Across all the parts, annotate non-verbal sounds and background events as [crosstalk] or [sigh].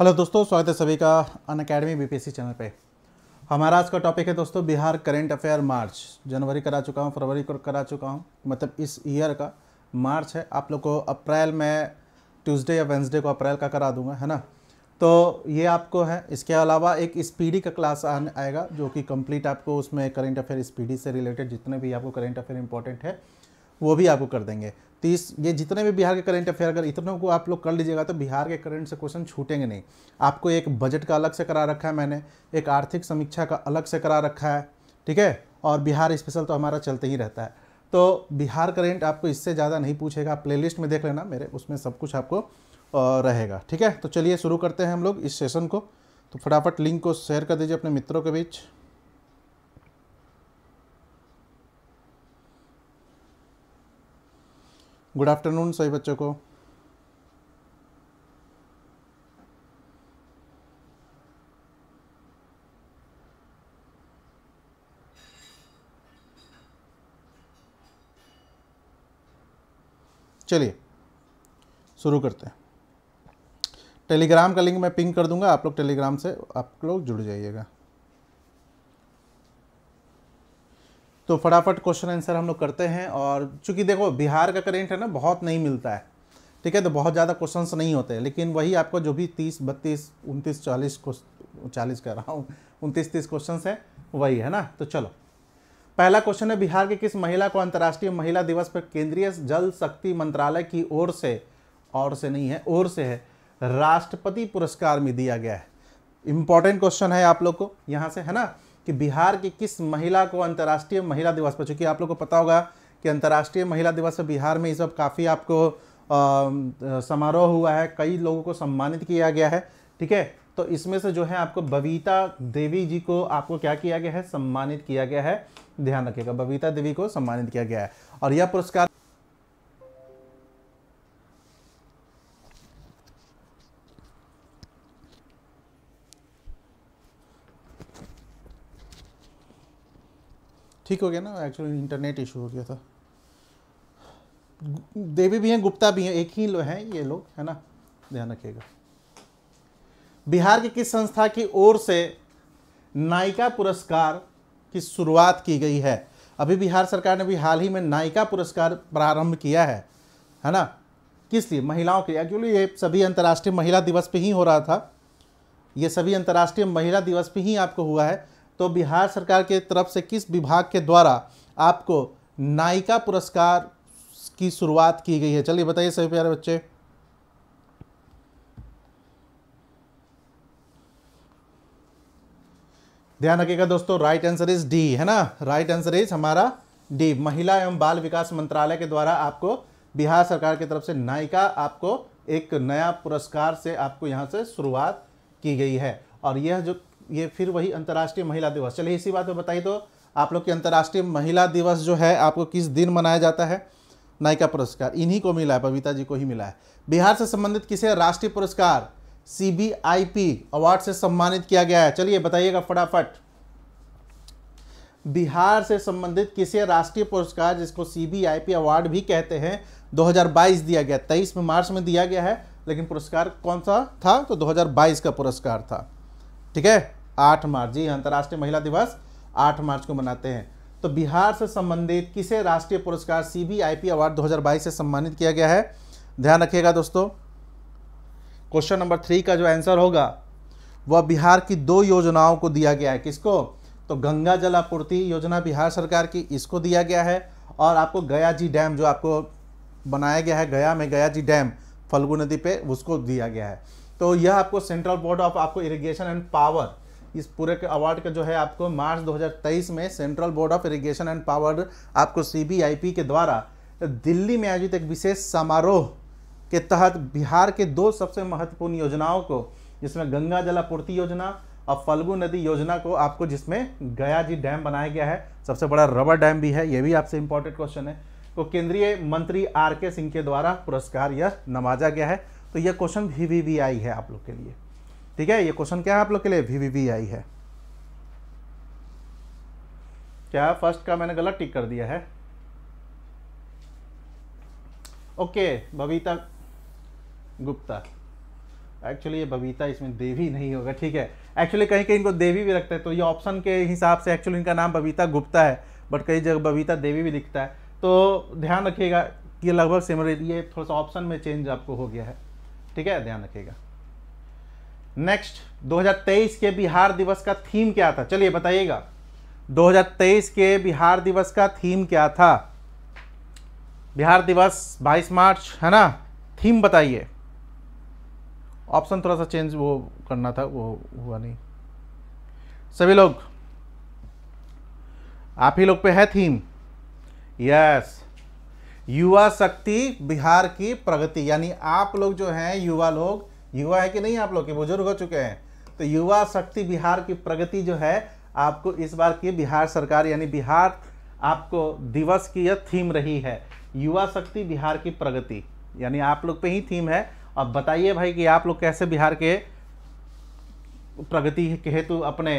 hello दोस्तों स्वागत है सभी का अन अकेडमी बी चैनल पे हमारा आज का टॉपिक है दोस्तों बिहार करेंट अफेयर मार्च जनवरी करा चुका हूँ फरवरी को करा चुका हूँ मतलब इस ईयर का मार्च है आप लोग को अप्रैल में ट्यूसडे या वेंसडे को अप्रैल का करा दूंगा है ना तो ये आपको है इसके अलावा एक स्पीडी का क्लास आने आएगा जो कि कम्प्लीट आपको उसमें करेंट अफेयर स्पीडी से रिलेटेड जितने भी आपको करेंट अफेयर इंपॉर्टेंट है वो भी आपको कर देंगे तो इस ये जितने भी बिहार के करंट अफेयर अगर इतनों को आप लोग कर लीजिएगा तो बिहार के करंट से क्वेश्चन छूटेंगे नहीं आपको एक बजट का अलग से करा रखा है मैंने एक आर्थिक समीक्षा का अलग से करा रखा है ठीक है और बिहार स्पेशल तो हमारा चलते ही रहता है तो बिहार करेंट आपको इससे ज़्यादा नहीं पूछेगा प्लेलिस्ट में देख लेना मेरे उसमें सब कुछ आपको रहेगा ठीक है तो चलिए शुरू करते हैं हम लोग इस सेशन को तो फटाफट लिंक को शेयर कर दीजिए अपने मित्रों के बीच गुड आफ्टरनून सभी बच्चों को चलिए शुरू करते हैं टेलीग्राम का लिंक मैं पिंग कर दूंगा आप लोग टेलीग्राम से आप लोग जुड़ जाइएगा तो फटाफट क्वेश्चन आंसर हम लोग करते हैं और चूंकि देखो बिहार का करेंट है ना बहुत नहीं मिलता है ठीक है तो बहुत ज़्यादा क्वेश्चंस नहीं होते हैं लेकिन वही आपको जो भी तीस बत्तीस उनतीस चालीस चालीस कह रहा हूँ उनतीस तीस क्वेश्चन है वही है ना तो चलो पहला क्वेश्चन है बिहार की किस महिला को अंतर्राष्ट्रीय महिला दिवस पर केंद्रीय जल शक्ति मंत्रालय की ओर से और से नहीं है ओर से है राष्ट्रपति पुरस्कार में दिया गया है इंपॉर्टेंट क्वेश्चन है आप लोग को यहाँ से है ना कि बिहार की किस महिला को अंतर्राष्ट्रीय महिला दिवस पर चूंकि आप लोग को पता होगा कि अंतर्राष्ट्रीय महिला दिवस पर बिहार में इस वक्त काफ़ी आपको समारोह हुआ है कई लोगों को सम्मानित किया गया है ठीक है तो इसमें से जो है आपको बबीता देवी जी को आपको क्या किया गया है सम्मानित किया गया है ध्यान रखिएगा बबीता देवी को सम्मानित किया गया है और यह पुरस्कार ठीक हो गया ना एक्चुअली इंटरनेट इशू हो गया था देवी भी हैं गुप्ता भी हैं एक ही लोग हैं ये लोग है ना ध्यान रखिएगा बिहार की किस संस्था की ओर से नायिका पुरस्कार की शुरुआत की गई है अभी बिहार सरकार ने भी हाल ही में नायिका पुरस्कार प्रारंभ किया है है ना किस लिए महिलाओं के एक्चुअली ये सभी अंतर्राष्ट्रीय महिला दिवस पे ही हो रहा था ये सभी अंतर्राष्ट्रीय महिला दिवस पे ही आपको हुआ है तो बिहार सरकार के तरफ से किस विभाग के द्वारा आपको नायिका पुरस्कार की शुरुआत की गई है चलिए बताइए सभी प्यारे बच्चे ध्यान रखिएगा दोस्तों राइट आंसर इज डी है ना राइट आंसर इज हमारा डी महिला एवं बाल विकास मंत्रालय के द्वारा आपको बिहार सरकार की तरफ से नायिका आपको एक नया पुरस्कार से आपको यहां से शुरुआत की गई है और यह जो ये फिर वही अंतर्राष्ट्रीय महिला दिवस चलिए इसी बात में बताइए तो आप लोग की अंतर्राष्ट्रीय महिला दिवस जो है आपको किस दिन मनाया जाता है नायिका पुरस्कार इन्हीं को मिला है बबीता जी को ही मिला है बिहार से संबंधित किसे राष्ट्रीय पुरस्कार सीबीआईपी अवार्ड से सम्मानित किया गया है चलिए बताइएगा फटाफट बिहार से संबंधित किसे राष्ट्रीय पुरस्कार जिसको सीबीआईपी अवार्ड भी कहते हैं 2022 दिया गया 23 में मार्च में दिया गया है लेकिन पुरस्कार कौन सा था तो 2022 का पुरस्कार था ठीक है आठ मार्च जी अंतर्राष्ट्रीय महिला दिवस आठ मार्च को मनाते हैं तो बिहार से संबंधित किसे राष्ट्रीय पुरस्कार C B I P award 2022 से सम्मानित किया गया है ध्यान रखिएगा दोस्तों क्वेश्चन नंबर थ्री का जो आंसर होगा वह बिहार की दो योजनाओं को दिया गया है किसको तो गंगा जल आपूर्ति योजना बिहार सरकार की इसको दिया गया है और आपको गया जी डैम जो आपको बनाया गया है गया में गया जी डैम फल्गु नदी पे उसको दिया गया है तो यह आपको सेंट्रल बोर्ड ऑफ आपको इरिगेशन एंड पावर इस पूरे अवार्ड का जो है आपको मार्च 2023 में central board of irrigation and power आपको सीबीआईपी के द्वारा दिल्ली में आयोजित एक विशेष समारोह के तहत बिहार के दो सबसे महत्वपूर्ण योजनाओं को जिसमें गंगा जलापूर्ति योजना और फल्गु नदी योजना को आपको जिसमें गया जी डैम बनाया गया है सबसे बड़ा रबर डैम भी है यह भी आपसे इंपॉर्टेंट क्वेश्चन है तो केंद्रीय मंत्री आर के सिंह के द्वारा पुरस्कार यह नवाजा गया है तो यह क्वेश्चन भी भी, वी, वी आई है आप लोग के लिए ठीक है ये क्वेश्चन क्या है आप लोग के लिए वी वी आई है क्या फर्स्ट का मैंने गलत टिक कर दिया है ओके बबीता गुप्ता एक्चुअली ये बबीता इसमें देवी नहीं होगा ठीक है एक्चुअली कहीं कहीं इनको देवी भी रखते हैं तो ये ऑप्शन के हिसाब से एक्चुअली इनका नाम बबीता गुप्ता है बट कई जगह बबीता देवी भी दिखता है तो ध्यान रखिएगा कि लगभग सिमिलर ये थोड़ा सा ऑप्शन में चेंज आपको हो गया है ठीक है ध्यान रखिएगा नेक्स्ट 2023 के बिहार दिवस का थीम क्या था चलिए बताइएगा 2023 के बिहार दिवस का थीम क्या था बिहार दिवस 22 मार्च है ना थीम बताइए ऑप्शन थोड़ा सा चेंज वो करना था वो हुआ नहीं सभी लोग आप ही लोग पे है थीम यस युवा शक्ति बिहार की प्रगति यानी आप लोग जो हैं युवा लोग युवा है कि नहीं आप लोग के बुजुर्ग हो चुके हैं तो युवा शक्ति बिहार की प्रगति जो है आपको इस बार की बिहार सरकार यानी बिहार आपको दिवस की यह थीम रही है युवा शक्ति बिहार की प्रगति यानी आप लोग पे ही थीम है अब बताइए भाई कि आप लोग कैसे बिहार के प्रगति के हेतु अपने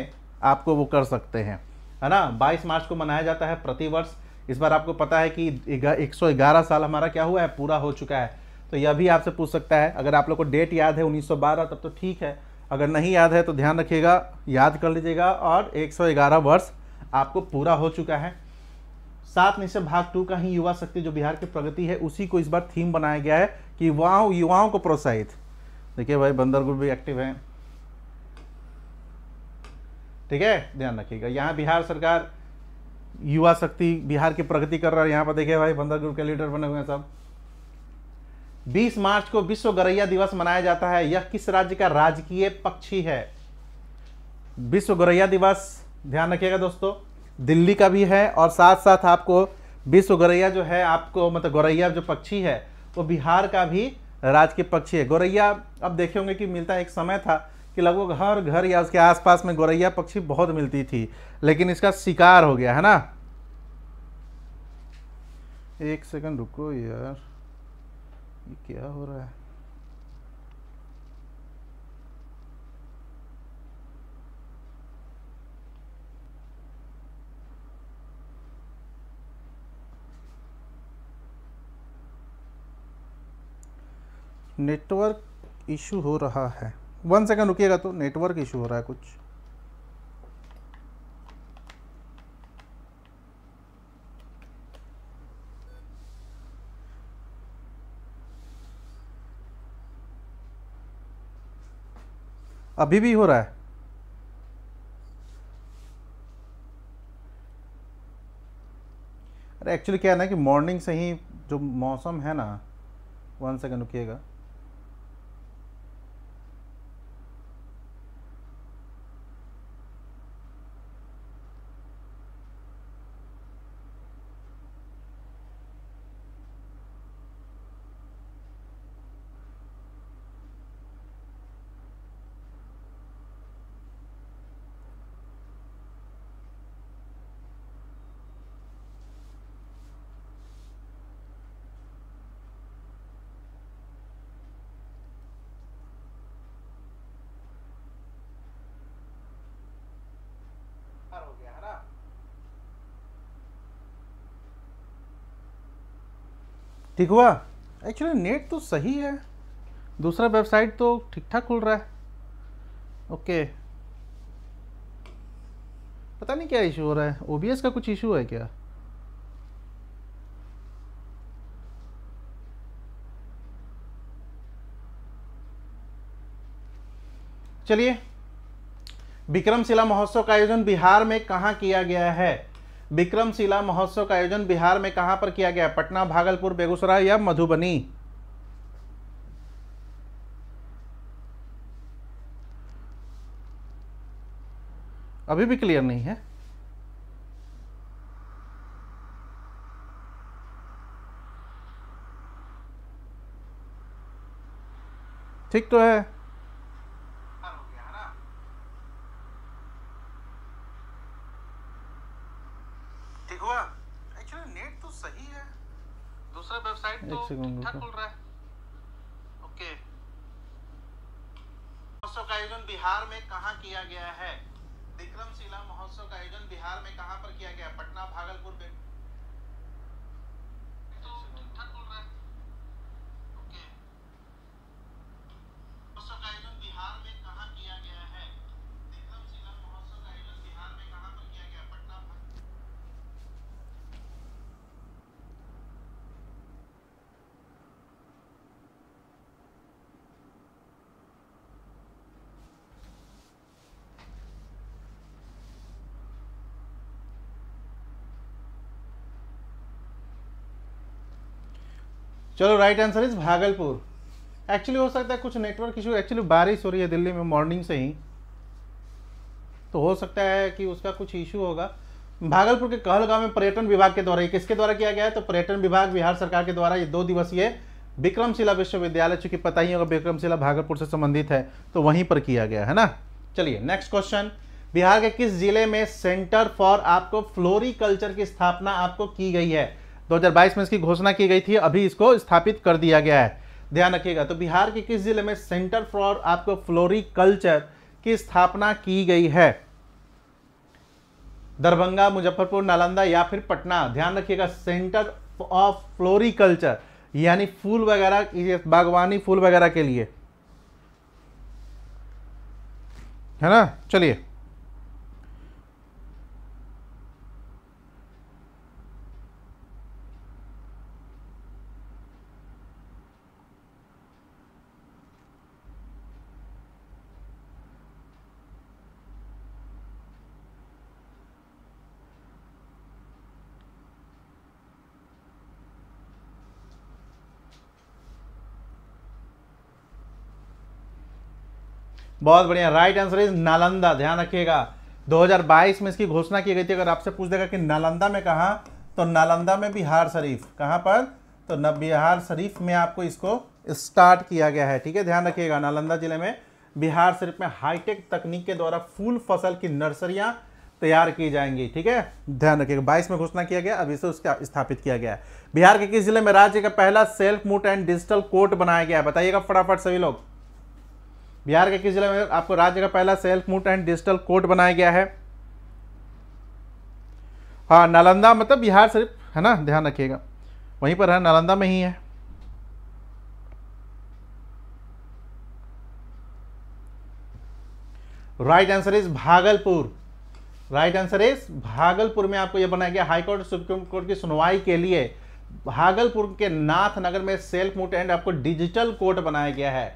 आप को वो कर सकते हैं है ना 22 मार्च को मनाया जाता है प्रतिवर्ष इस बार आपको पता है कि 111 साल हमारा क्या हुआ है पूरा हो चुका है तो यह भी आपसे पूछ सकता है अगर आप लोग को डेट याद है 1912 तब तो ठीक है अगर नहीं याद है तो ध्यान रखिएगा याद कर लीजिएगा और 111 वर्ष आपको पूरा हो चुका है सात निश्चय भाग टू का ही युवा शक्ति जो बिहार की प्रगति है उसी को इस बार थीम बनाया गया है कि युवाओं युवाओं को प्रोत्साहित देखिए भाई बंदर ग्रुप भी एक्टिव हैं ठीक है ध्यान रखिएगा यहाँ बिहार सरकार युवा शक्ति बिहार की प्रगति कर रहा है यहाँ पर देखिए भाई बंदर ग्रुप के लीडर बने हुए हैं सब 20 मार्च को विश्व गौरैया दिवस मनाया जाता है यह किस राज्य का राजकीय पक्षी है विश्व गौरैया दिवस ध्यान रखिएगा दोस्तों दिल्ली का भी है और साथ साथ आपको विश्व गौरैया जो है आपको मतलब गौरैया जो पक्षी है वो बिहार का भी राजकीय पक्षी है गौरैया अब देखे होंगे कि मिलता एक समय था कि लगभग हर घर या उसके आसपास में गौरैया पक्षी बहुत मिलती थी लेकिन इसका शिकार हो गया है ना एक सेकंड रुको यार ये क्या हो रहा है नेटवर्क इशू हो रहा है वन सेकंड रुकिएगा तो नेटवर्क इशू हो रहा है कुछ अभी भी हो रहा है अरे एक्चुअली क्या है ना कि मॉर्निंग से ही जो मौसम है ना वन सेकंड रुकिएगा ठीक हुआ एक्चुअली नेट तो सही है दूसरा वेबसाइट तो ठीक ठाक खुल रहा है ओके पता नहीं क्या इशू हो रहा है ओबीएस का कुछ इशू है क्या चलिए विक्रमशिला महोत्सव का आयोजन बिहार में कहाँ किया गया है विक्रमशिला महोत्सव का आयोजन बिहार में कहां पर किया गया पटना भागलपुर बेगूसराय या मधुबनी अभी भी क्लियर नहीं है ठीक तो है साइड तो ठीक ठाक खुल रहा है ओके महोत्सव का आयोजन बिहार में कहा किया गया है विक्रमशिला महोत्सव का आयोजन बिहार में कहा पर किया गया पटना भागलपुर चलो right answer is Bhagalpur actually हो सकता है कुछ नेटवर्क इशू एक्चुअली बारिश हो रही है दिल्ली में मॉर्निंग से ही तो हो सकता है कि उसका कुछ इशू होगा भागलपुर के कहलगांव में पर्यटन विभाग के द्वारा किसके द्वारा किया गया है तो पर्यटन विभाग बिहार सरकार के द्वारा ये दो दिवसीय विक्रमशिला विश्वविद्यालय चूंकि पता ही होगा विक्रमशिला भागलपुर से संबंधित है तो वहीं पर किया गया है ना चलिए नेक्स्ट क्वेश्चन बिहार के किस जिले में सेंटर फॉर आपको फ्लोरिकल्चर की स्थापना आपको की गई है 2022 में इसकी घोषणा की गई थी अभी इसको स्थापित कर दिया गया है ध्यान रखिएगा तो बिहार के किस जिले में सेंटर फॉर आपको फ्लोरिकल्चर की स्थापना की गई है दरभंगा मुजफ्फरपुर नालंदा या फिर पटना ध्यान रखिएगा सेंटर ऑफ फ्लोरिकल्चर यानी फूल वगैरह बागवानी फूल वगैरह के लिए है ना चलिए बहुत बढ़िया राइट आंसर इज नालंदा ध्यान रखिएगा 2022 में इसकी घोषणा की गई थी अगर आपसे पूछ देगा कि नालंदा में कहाँ तो नालंदा में बिहार शरीफ कहाँ पर तो न बिहार शरीफ में आपको इसको स्टार्ट किया गया है ठीक है ध्यान रखिएगा नालंदा जिले में बिहार शरीफ में हाईटेक तकनीक के द्वारा फूल फसल की नर्सरियाँ तैयार की जाएंगी ठीक है ध्यान रखिएगा बाईस में घोषणा किया गया अभी से उसका स्थापित किया गया बिहार के किस जिले में राज्य का पहला self moot and digital court बनाया गया बताइएगा फटाफट सभी लोग बिहार के किस जिले में आपको राज्य का पहला self moot and digital court बनाया गया है हाँ नालंदा मतलब बिहार सिर्फ है ना ध्यान रखिएगा वहीं पर है नालंदा में ही है right answer is Bhagalpur right answer is Bhagalpur में आपको यह बनाया गया हाईकोर्ट सुप्रीम कोर्ट की सुनवाई के लिए भागलपुर के नाथ नगर में सेल्फ मूट एंड आपको डिजिटल कोर्ट बनाया गया है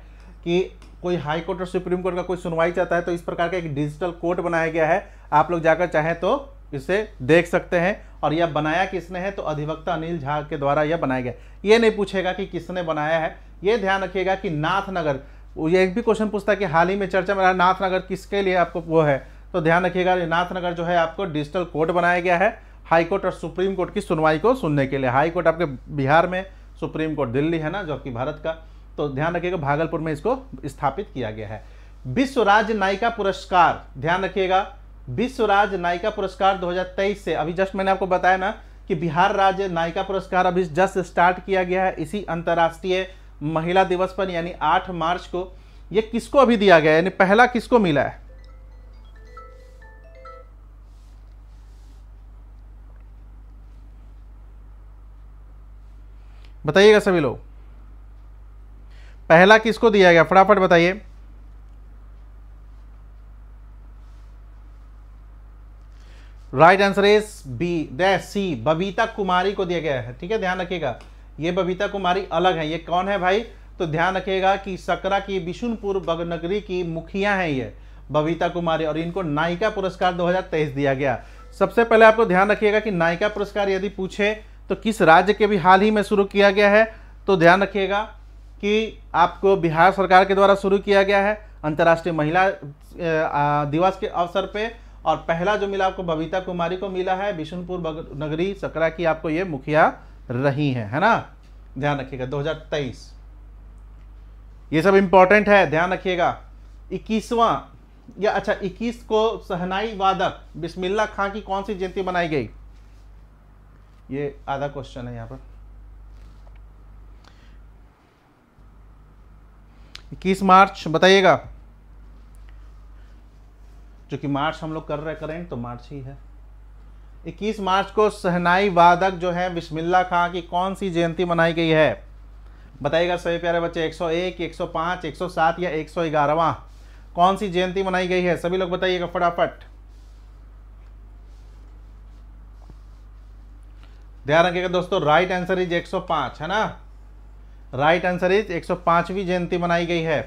कि कोई हाई कोर्ट और सुप्रीम कोर्ट का कोई सुनवाई चाहता है तो इस प्रकार का एक डिजिटल कोर्ट बनाया गया है आप लोग जाकर चाहें तो इसे देख सकते हैं और यह बनाया किसने है तो अधिवक्ता अनिल झा के द्वारा यह बनाया गया ये नहीं पूछेगा कि किसने बनाया है ये ध्यान रखिएगा कि नाथनगर ये एक भी क्वेश्चन पूछता है कि हाल ही में चर्चा में रहा नाथनगर किसके लिए आपको वो है तो ध्यान रखिएगा नाथनगर जो है आपको डिजिटल कोर्ट बनाया गया है हाईकोर्ट और सुप्रीम कोर्ट की सुनवाई को सुनने के लिए हाई कोर्ट आपके बिहार में सुप्रीम कोर्ट दिल्ली है ना जो कि भारत का तो ध्यान रखिएगा भागलपुर में इसको स्थापित किया गया है विश्व राज्य नायिका पुरस्कार ध्यान रखिएगा विश्व राज्य नायिका पुरस्कार 2023 से अभी जस्ट मैंने आपको बताया ना कि बिहार राज्य नायिका पुरस्कार अभी जस्ट स्टार्ट किया गया है इसी अंतर्राष्ट्रीय महिला दिवस पर यानी 8 मार्च को यह किसको अभी दिया गया यानी पहला किसको मिला है बताइएगा सभी लोग पहला किसको दिया गया फटाफट बताइए right answer is B C Babita Kumari को दिया गया है ठीक है ध्यान रखिएगा ये बबीता कुमारी अलग है ये कौन है भाई तो ध्यान रखिएगा कि सकरा की बिशुनपुर बगनगरी की मुखिया हैं ये बबीता कुमारी और इनको नायिका पुरस्कार 2023 दिया गया सबसे पहले आपको ध्यान रखिएगा कि नायिका पुरस्कार यदि पूछे तो किस राज्य के भी हाल ही में शुरू किया गया है तो ध्यान रखिएगा कि आपको बिहार सरकार के द्वारा शुरू किया गया है अंतर्राष्ट्रीय महिला दिवस के अवसर पे और पहला जो मिला आपको बबीता कुमारी को मिला है बिशुनपुर नगरी सकरा की आपको ये मुखिया रही है है ना ध्यान रखिएगा 2023 ये सब इम्पोर्टेंट है ध्यान रखिएगा इक्कीसवां या अच्छा इक्कीस को सहनाई वादक बिस्मिल्ला खां की कौन सी जयंती मनाई गई ये आधा क्वेश्चन है यहाँ पर इक्कीस मार्च बताइएगा जो कि मार्च हम लोग कर रहे करेंट तो मार्च ही है 21 मार्च को सहनाई वादक जो है बिस्मिल्ला खां की कौन सी जयंती मनाई गई है बताइएगा सभी प्यारे बच्चे 101, 105, 107 या 111वां कौन सी जयंती मनाई गई है सभी लोग बताइएगा फटाफट ध्यान रखिएगा दोस्तों राइट आंसर इज 105 है ना राइट आंसर इज 105वीं जयंती मनाई गई है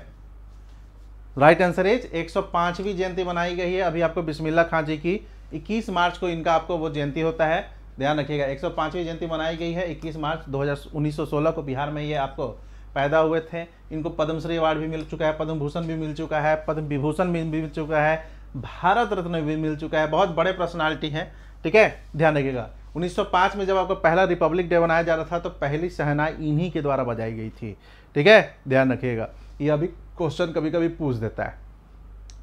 राइट आंसर इज 105वीं जयंती मनाई गई है अभी आपको बिस्मिल्ला खान जी की 21 मार्च को इनका आपको वो जयंती होता है ध्यान रखिएगा 105वीं जयंती मनाई गई है 21 मार्च 2016 को बिहार में ये आपको पैदा हुए थे इनको पद्मश्री अवार्ड भी मिल चुका है पद्म भूषण भी मिल चुका है पद्म विभूषण भी मिल चुका है भारत रत्न भी मिल चुका है बहुत बड़े पर्सनैलिटी हैं ठीक है ध्यान रखिएगा 1905 में जब आपका पहला रिपब्लिक डे मनाया जा रहा था तो पहली शहनाई इन्हीं के द्वारा बजाई गई थी ठीक है ध्यान रखिएगा ये अभी क्वेश्चन कभी कभी पूछ देता है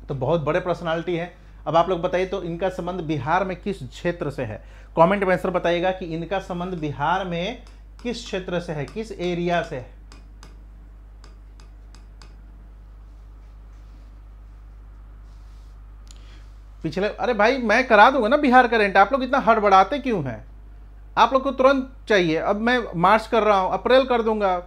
तो बहुत बड़े पर्सनैलिटी हैं अब आप लोग बताइए तो इनका संबंध बिहार में किस क्षेत्र से है कमेंट में आंसर बताइएगा कि इनका संबंध बिहार में किस क्षेत्र से है किस एरिया से है पिछले अरे भाई मैं करा दूंगा ना बिहार का रेंट आप लोग इतना हड़बड़ाते क्यों हैं आप लोग को तुरंत चाहिए अब मैं मार्च कर रहा हूँ अप्रैल कर दूंगा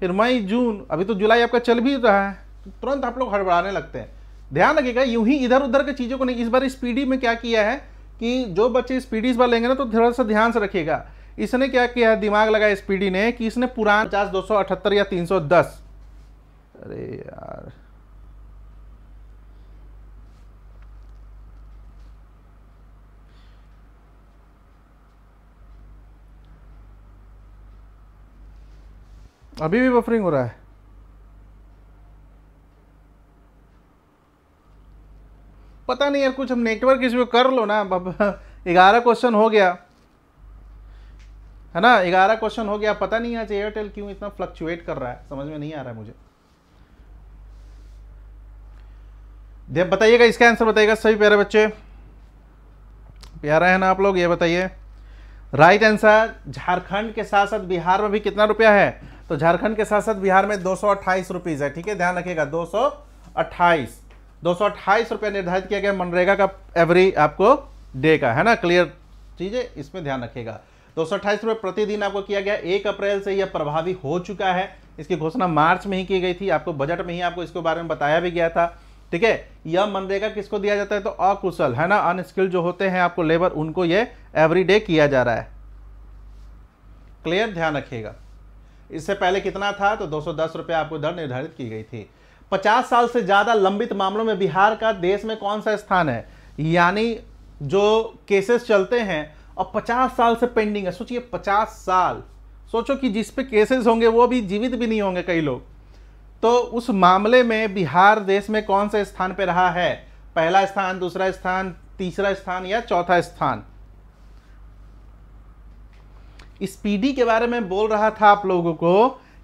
फिर मई जून अभी तो जुलाई आपका चल भी रहा है तो तुरंत आप लोग हड़बड़ाने लगते हैं ध्यान रखिएगा यूं ही इधर उधर की चीज़ों को नहीं इस बार इस पीढ़ी में क्या किया है कि जो बच्चे इस पीढ़ी इस बार लेंगे ना तो थोड़ा सा ध्यान से रखिएगा इसने क्या किया है दिमाग लगाया इस पीढ़ी ने कि इसने पुराना पचास दो सौ अठहत्तर या तीन सौ दस अरे यार अभी भी बफरिंग हो रहा है पता नहीं यार कुछ हम नेटवर्क इसमें कर लो ना [laughs] ग्यारह क्वेश्चन हो गया है ना ग्यारह क्वेश्चन हो गया पता नहीं आज एयरटेल क्यों इतना फ्लक्चुएट कर रहा है समझ में नहीं आ रहा है मुझे बताइएगा इसका आंसर बताइएगा सभी प्यारे बच्चे प्यारा है ना आप लोग ये बताइए राइट आंसर झारखंड के साथ साथ बिहार में भी कितना रुपया है तो झारखंड के साथ साथ बिहार में दो सौ है ठीक है ध्यान रखिएगा दो सौ रुपया निर्धारित किया गया मनरेगा का एवरी आपको डे का है ना क्लियर चीज है इसमें ध्यान रखिएगा दो सौ रुपये प्रतिदिन आपको किया गया एक अप्रैल से यह प्रभावी हो चुका है इसकी घोषणा मार्च में ही की गई थी आपको बजट में ही आपको इसके बारे में बताया भी गया था ठीक है यह मनरेगा किसको दिया जाता है तो अकुशल है ना अनस्किल्ड जो होते हैं आपको लेबर उनको ये एवरीडे किया जा रहा है क्लियर ध्यान रखिएगा इससे पहले कितना था तो दो सौ आपको दर निर्धारित की गई थी 50 साल से ज़्यादा लंबित मामलों में बिहार का देश में कौन सा स्थान है यानी जो केसेस चलते हैं और 50 साल से पेंडिंग है सोचिए 50 साल सोचो कि जिस पे केसेस होंगे वो भी जीवित भी नहीं होंगे कई लोग तो उस मामले में बिहार देश में कौन से स्थान पर रहा है पहला स्थान दूसरा स्थान तीसरा स्थान या चौथा स्थान स्पीडी के बारे में बोल रहा था आप लोगों को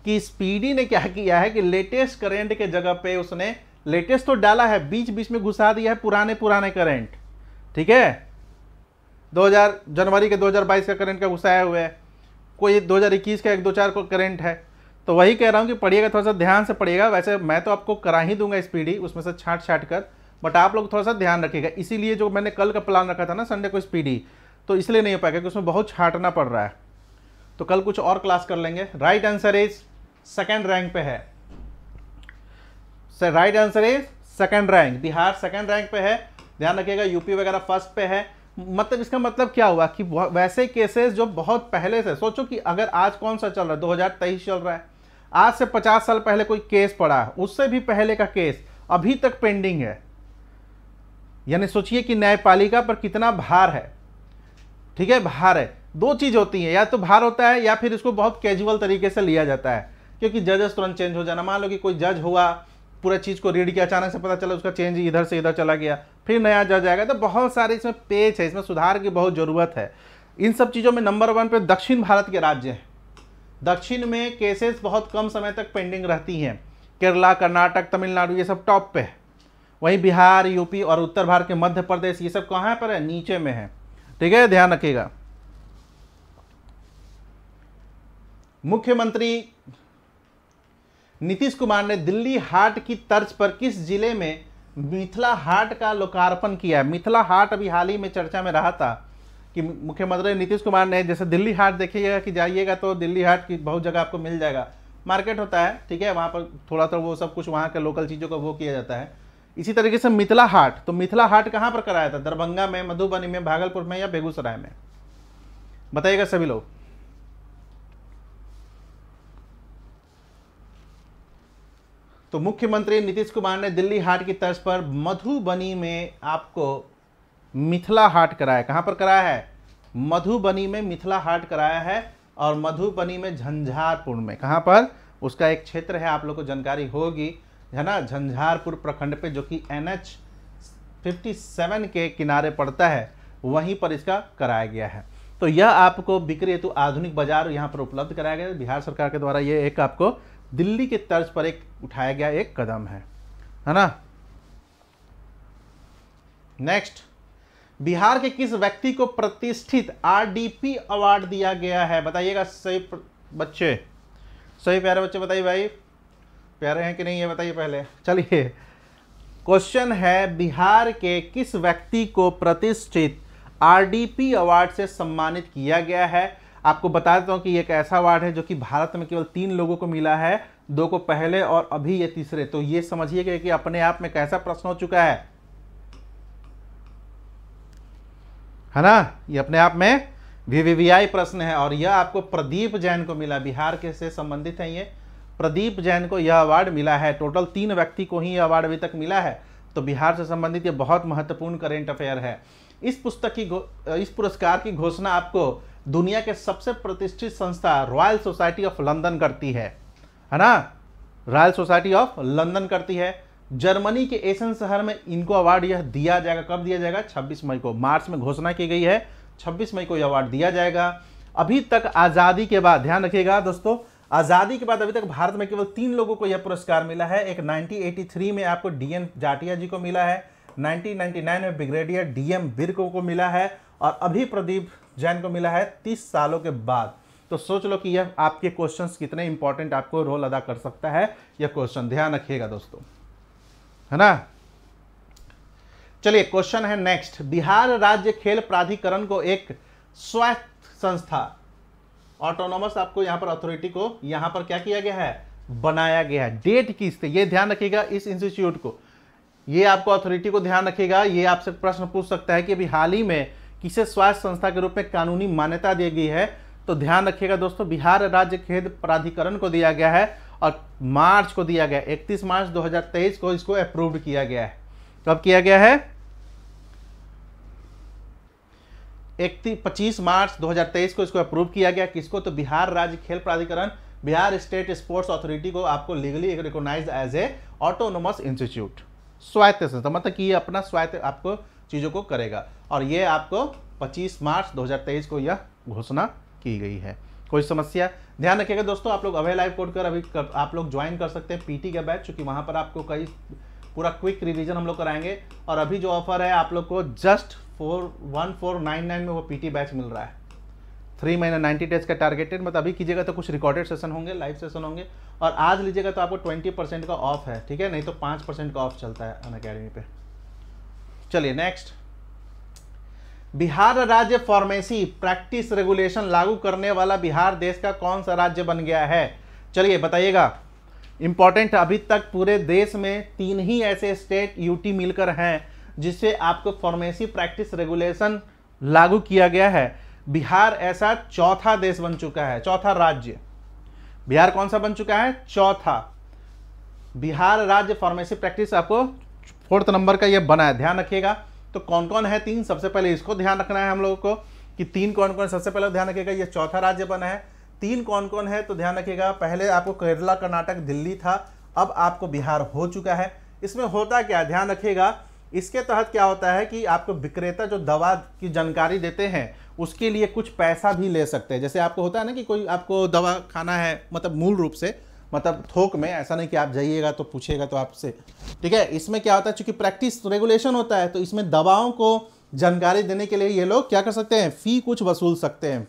कि स्पीडी ने क्या किया है कि लेटेस्ट करंट के जगह पे उसने लेटेस्ट तो डाला है बीच बीच में घुसा दिया है पुराने पुराने करंट ठीक है 2000 जनवरी के 2022 का करंट का घुसाया हुआ है कोई 2021 का एक दो चार को करंट है तो वही कह रहा हूँ कि पढ़िएगा थोड़ा सा ध्यान से पढ़िएगा वैसे मैं तो आपको करा ही दूंगा इस उसमें से छाट छाट कर बट आप लोग थोड़ा सा ध्यान रखिएगा इसीलिए जो मैंने कल का प्लान रखा था ना संडे को स्पीडी तो इसलिए नहीं हो पाएगा क्योंकि उसमें बहुत छाटना पड़ रहा है तो कल कुछ और क्लास कर लेंगे right answer is second rank पे है sir right answer is second rank Bihar second rank पे है ध्यान रखिएगा यूपी वगैरह फर्स्ट पे है मतलब इसका मतलब क्या हुआ कि वैसे केसेस जो बहुत पहले से सोचो कि अगर आज कौन सा चल रहा है 2023 चल रहा है आज से पचास साल पहले कोई केस पड़ा उससे भी पहले का केस अभी तक पेंडिंग है यानी सोचिए कि न्यायपालिका पर कितना भार है ठीक है भार है दो चीज़ होती है या तो भार होता है या फिर इसको बहुत कैजुअल तरीके से लिया जाता है क्योंकि जजेस तुरंत चेंज हो जाना मान लो कि कोई जज हुआ पूरा चीज़ को रीड किया अचानक से पता चला उसका चेंज इधर से इधर चला गया फिर नया जज आएगा तो बहुत सारे इसमें पेच है इसमें सुधार की बहुत ज़रूरत है इन सब चीज़ों में नंबर वन पे दक्षिण भारत के राज्य हैं दक्षिण में केसेस बहुत कम समय तक पेंडिंग रहती हैं केरला कर्नाटक तमिलनाडु ये सब टॉप पे है वहीं बिहार यूपी और उत्तर भारत के मध्य प्रदेश ये सब कहाँ पर है नीचे में है ठीक है ध्यान रखिएगा मुख्यमंत्री नीतीश कुमार ने दिल्ली हाट की तर्ज पर किस जिले में मिथिला हाट का लोकार्पण किया है मिथिला हाट अभी हाल ही में चर्चा में रहा था कि मुख्यमंत्री नीतीश कुमार ने जैसे दिल्ली हाट देखिएगा कि जाइएगा तो दिल्ली हाट की बहुत जगह आपको मिल जाएगा मार्केट होता है ठीक है वहाँ पर थोड़ा थोड़ा तो वो सब कुछ वहाँ के लोकल चीज़ों का वो किया जाता है इसी तरीके से मिथिला हाट तो मिथिला हाट कहाँ पर कराया था दरभंगा में मधुबनी में भागलपुर में या बेगूसराय में बताइएगा सभी लोग तो मुख्यमंत्री नीतीश कुमार ने दिल्ली हाट की तर्ज पर मधुबनी में आपको मिथिला हाट कराया कहाँ पर कराया है मधुबनी में मिथिला हाट कराया है और मधुबनी में झंझारपुर में कहाँ पर उसका एक क्षेत्र है आप लोग को जानकारी होगी है ना झंझारपुर प्रखंड पे जो कि एन एच फिफ्टी सेवन के किनारे पड़ता है वहीं पर इसका कराया गया है तो यह आपको बिक्री हेतु आधुनिक बाजार यहाँ पर उपलब्ध कराया गया बिहार सरकार के द्वारा ये एक आपको दिल्ली के तर्ज पर एक उठाया गया एक कदम है है ना नेक्स्ट बिहार के किस व्यक्ति को प्रतिष्ठित आरडीपी अवार्ड दिया गया है बताइएगा सही प्र... बच्चे सही प्यारे बच्चे बताइए भाई प्यारे हैं कि नहीं है बताइए पहले चलिए क्वेश्चन है बिहार के किस व्यक्ति को प्रतिष्ठित आरडीपी अवार्ड से सम्मानित किया गया है आपको बता देता हूँ कि एक ऐसा अवार्ड है जो कि भारत में केवल तीन लोगों को मिला है दो को पहले और अभी ये तीसरे तो ये समझिए कि अपने आप में कैसा प्रश्न हो चुका है है ना ये अपने आप में वीवीवीआई प्रश्न है और यह आपको प्रदीप जैन को मिला बिहार के से संबंधित है ये प्रदीप जैन को यह अवार्ड मिला है टोटल तीन व्यक्ति को ही यह अवार्ड अभी तक मिला है तो बिहार से संबंधित ये बहुत महत्वपूर्ण करेंट अफेयर है इस पुस्तक की इस पुरस्कार की घोषणा आपको दुनिया के सबसे प्रतिष्ठित संस्था रॉयल सोसाइटी ऑफ लंदन करती है है ना रॉयल सोसाइटी ऑफ लंदन करती है जर्मनी के एसन शहर में इनको अवार्ड यह दिया जाएगा कब दिया जाएगा 26 मई को मार्च में घोषणा की गई है 26 मई को यह अवार्ड दिया जाएगा अभी तक आज़ादी के बाद ध्यान रखिएगा दोस्तों आज़ादी के बाद अभी तक भारत में केवल तीन लोगों को यह पुरस्कार मिला है एक 1983 में आपको डीएन जाटिया जी को मिला है 1999 में ब्रिगेडियर डीएम बिरको को मिला है और अभी प्रदीप जैन को मिला है 30 सालों के बाद तो सोच लो कि यह आपके क्वेश्चंस कितने इंपॉर्टेंट आपको रोल अदा कर सकता है यह क्वेश्चन ध्यान रखिएगा दोस्तों है ना चलिए क्वेश्चन है नेक्स्ट बिहार राज्य खेल प्राधिकरण को एक स्वायत्त संस्था ऑटोनोमस आपको यहां पर अथॉरिटी को यहां पर क्या किया गया है बनाया गया है डेट किस थे ये ध्यान रखिएगा इस इंस्टीट्यूट को ये आपको अथॉरिटी को ध्यान रखिएगा ये आपसे प्रश्न पूछ सकता है कि अभी हाल ही में किसे स्वास्थ्य संस्था के रूप में कानूनी मान्यता दी गई है तो ध्यान रखिएगा दोस्तों बिहार राज्य खेल प्राधिकरण को दिया गया है और मार्च को दिया गया 31 मार्च 2023 को इसको अप्रूव्ड किया गया है कब किया गया है 25 पच्चीस मार्च 2023 को इसको अप्रूव किया गया किसको तो बिहार राज्य खेल प्राधिकरण बिहार स्टेट स्पोर्ट्स अथॉरिटी को आपको legally recognise as a autonomous institute स्वायत्त संस्था तो मतलब कि ये अपना स्वायत्त आपको चीज़ों को करेगा और ये आपको 25 मार्च 2023 को यह घोषणा की गई है कोई समस्या ध्यान रखिएगा दोस्तों आप लोग अवे लाइव कोड कर अभी कर, आप लोग ज्वाइन कर सकते हैं पीटी का बैच चूंकि वहाँ पर आपको कई पूरा क्विक रिवीजन हम लोग कराएंगे और अभी जो ऑफर है आप लोग को just four one four nine nine में वो पीटी बैच मिल रहा है थ्री महीना नाइन्टी डेज का टारगेटेड मतलब अभी कीजिएगा तो कुछ रिकॉर्डेड सेशन होंगे लाइव सेशन होंगे और आज लीजिएगा तो आपको ट्वेंटी परसेंट का ऑफ है ठीक है नहीं तो पाँच परसेंट का ऑफ चलता है अन अकेडमी चलिए नेक्स्ट बिहार राज्य फार्मेसी प्रैक्टिस रेगुलेशन लागू करने वाला बिहार देश का कौन सा राज्य बन गया है चलिए बताइएगा इम्पॉर्टेंट अभी तक पूरे देश में तीन ही ऐसे स्टेट यूटी मिलकर हैं जिससे आपको फार्मेसी प्रैक्टिस रेगुलेशन लागू किया गया है बिहार ऐसा चौथा देश बन चुका है चौथा राज्य बिहार कौन सा बन चुका है चौथा बिहार राज्य फार्मेसी प्रैक्टिस आपको फोर्थ नंबर का यह बना है ध्यान रखिएगा तो कौन कौन है तीन सबसे पहले इसको ध्यान रखना है हम लोगों को कि तीन कौन कौन सबसे पहले ध्यान रखिएगा ये चौथा राज्य बना है तीन कौन कौन है तो ध्यान रखिएगा पहले आपको केरला कर्नाटक दिल्ली था अब आपको बिहार हो चुका है इसमें होता क्या ध्यान रखिएगा इसके तहत क्या होता है कि आपको विक्रेता जो दवा की जानकारी देते हैं उसके लिए कुछ पैसा भी ले सकते हैं जैसे आपको होता है ना कि कोई आपको दवा खाना है मतलब मूल रूप से मतलब थोक में ऐसा नहीं कि आप जाइएगा तो पूछेगा तो आपसे ठीक है इसमें क्या होता है चूंकि प्रैक्टिस रेगुलेशन होता है तो इसमें दवाओं को जानकारी देने के लिए ये लोग क्या कर सकते हैं फ़ी कुछ वसूल सकते हैं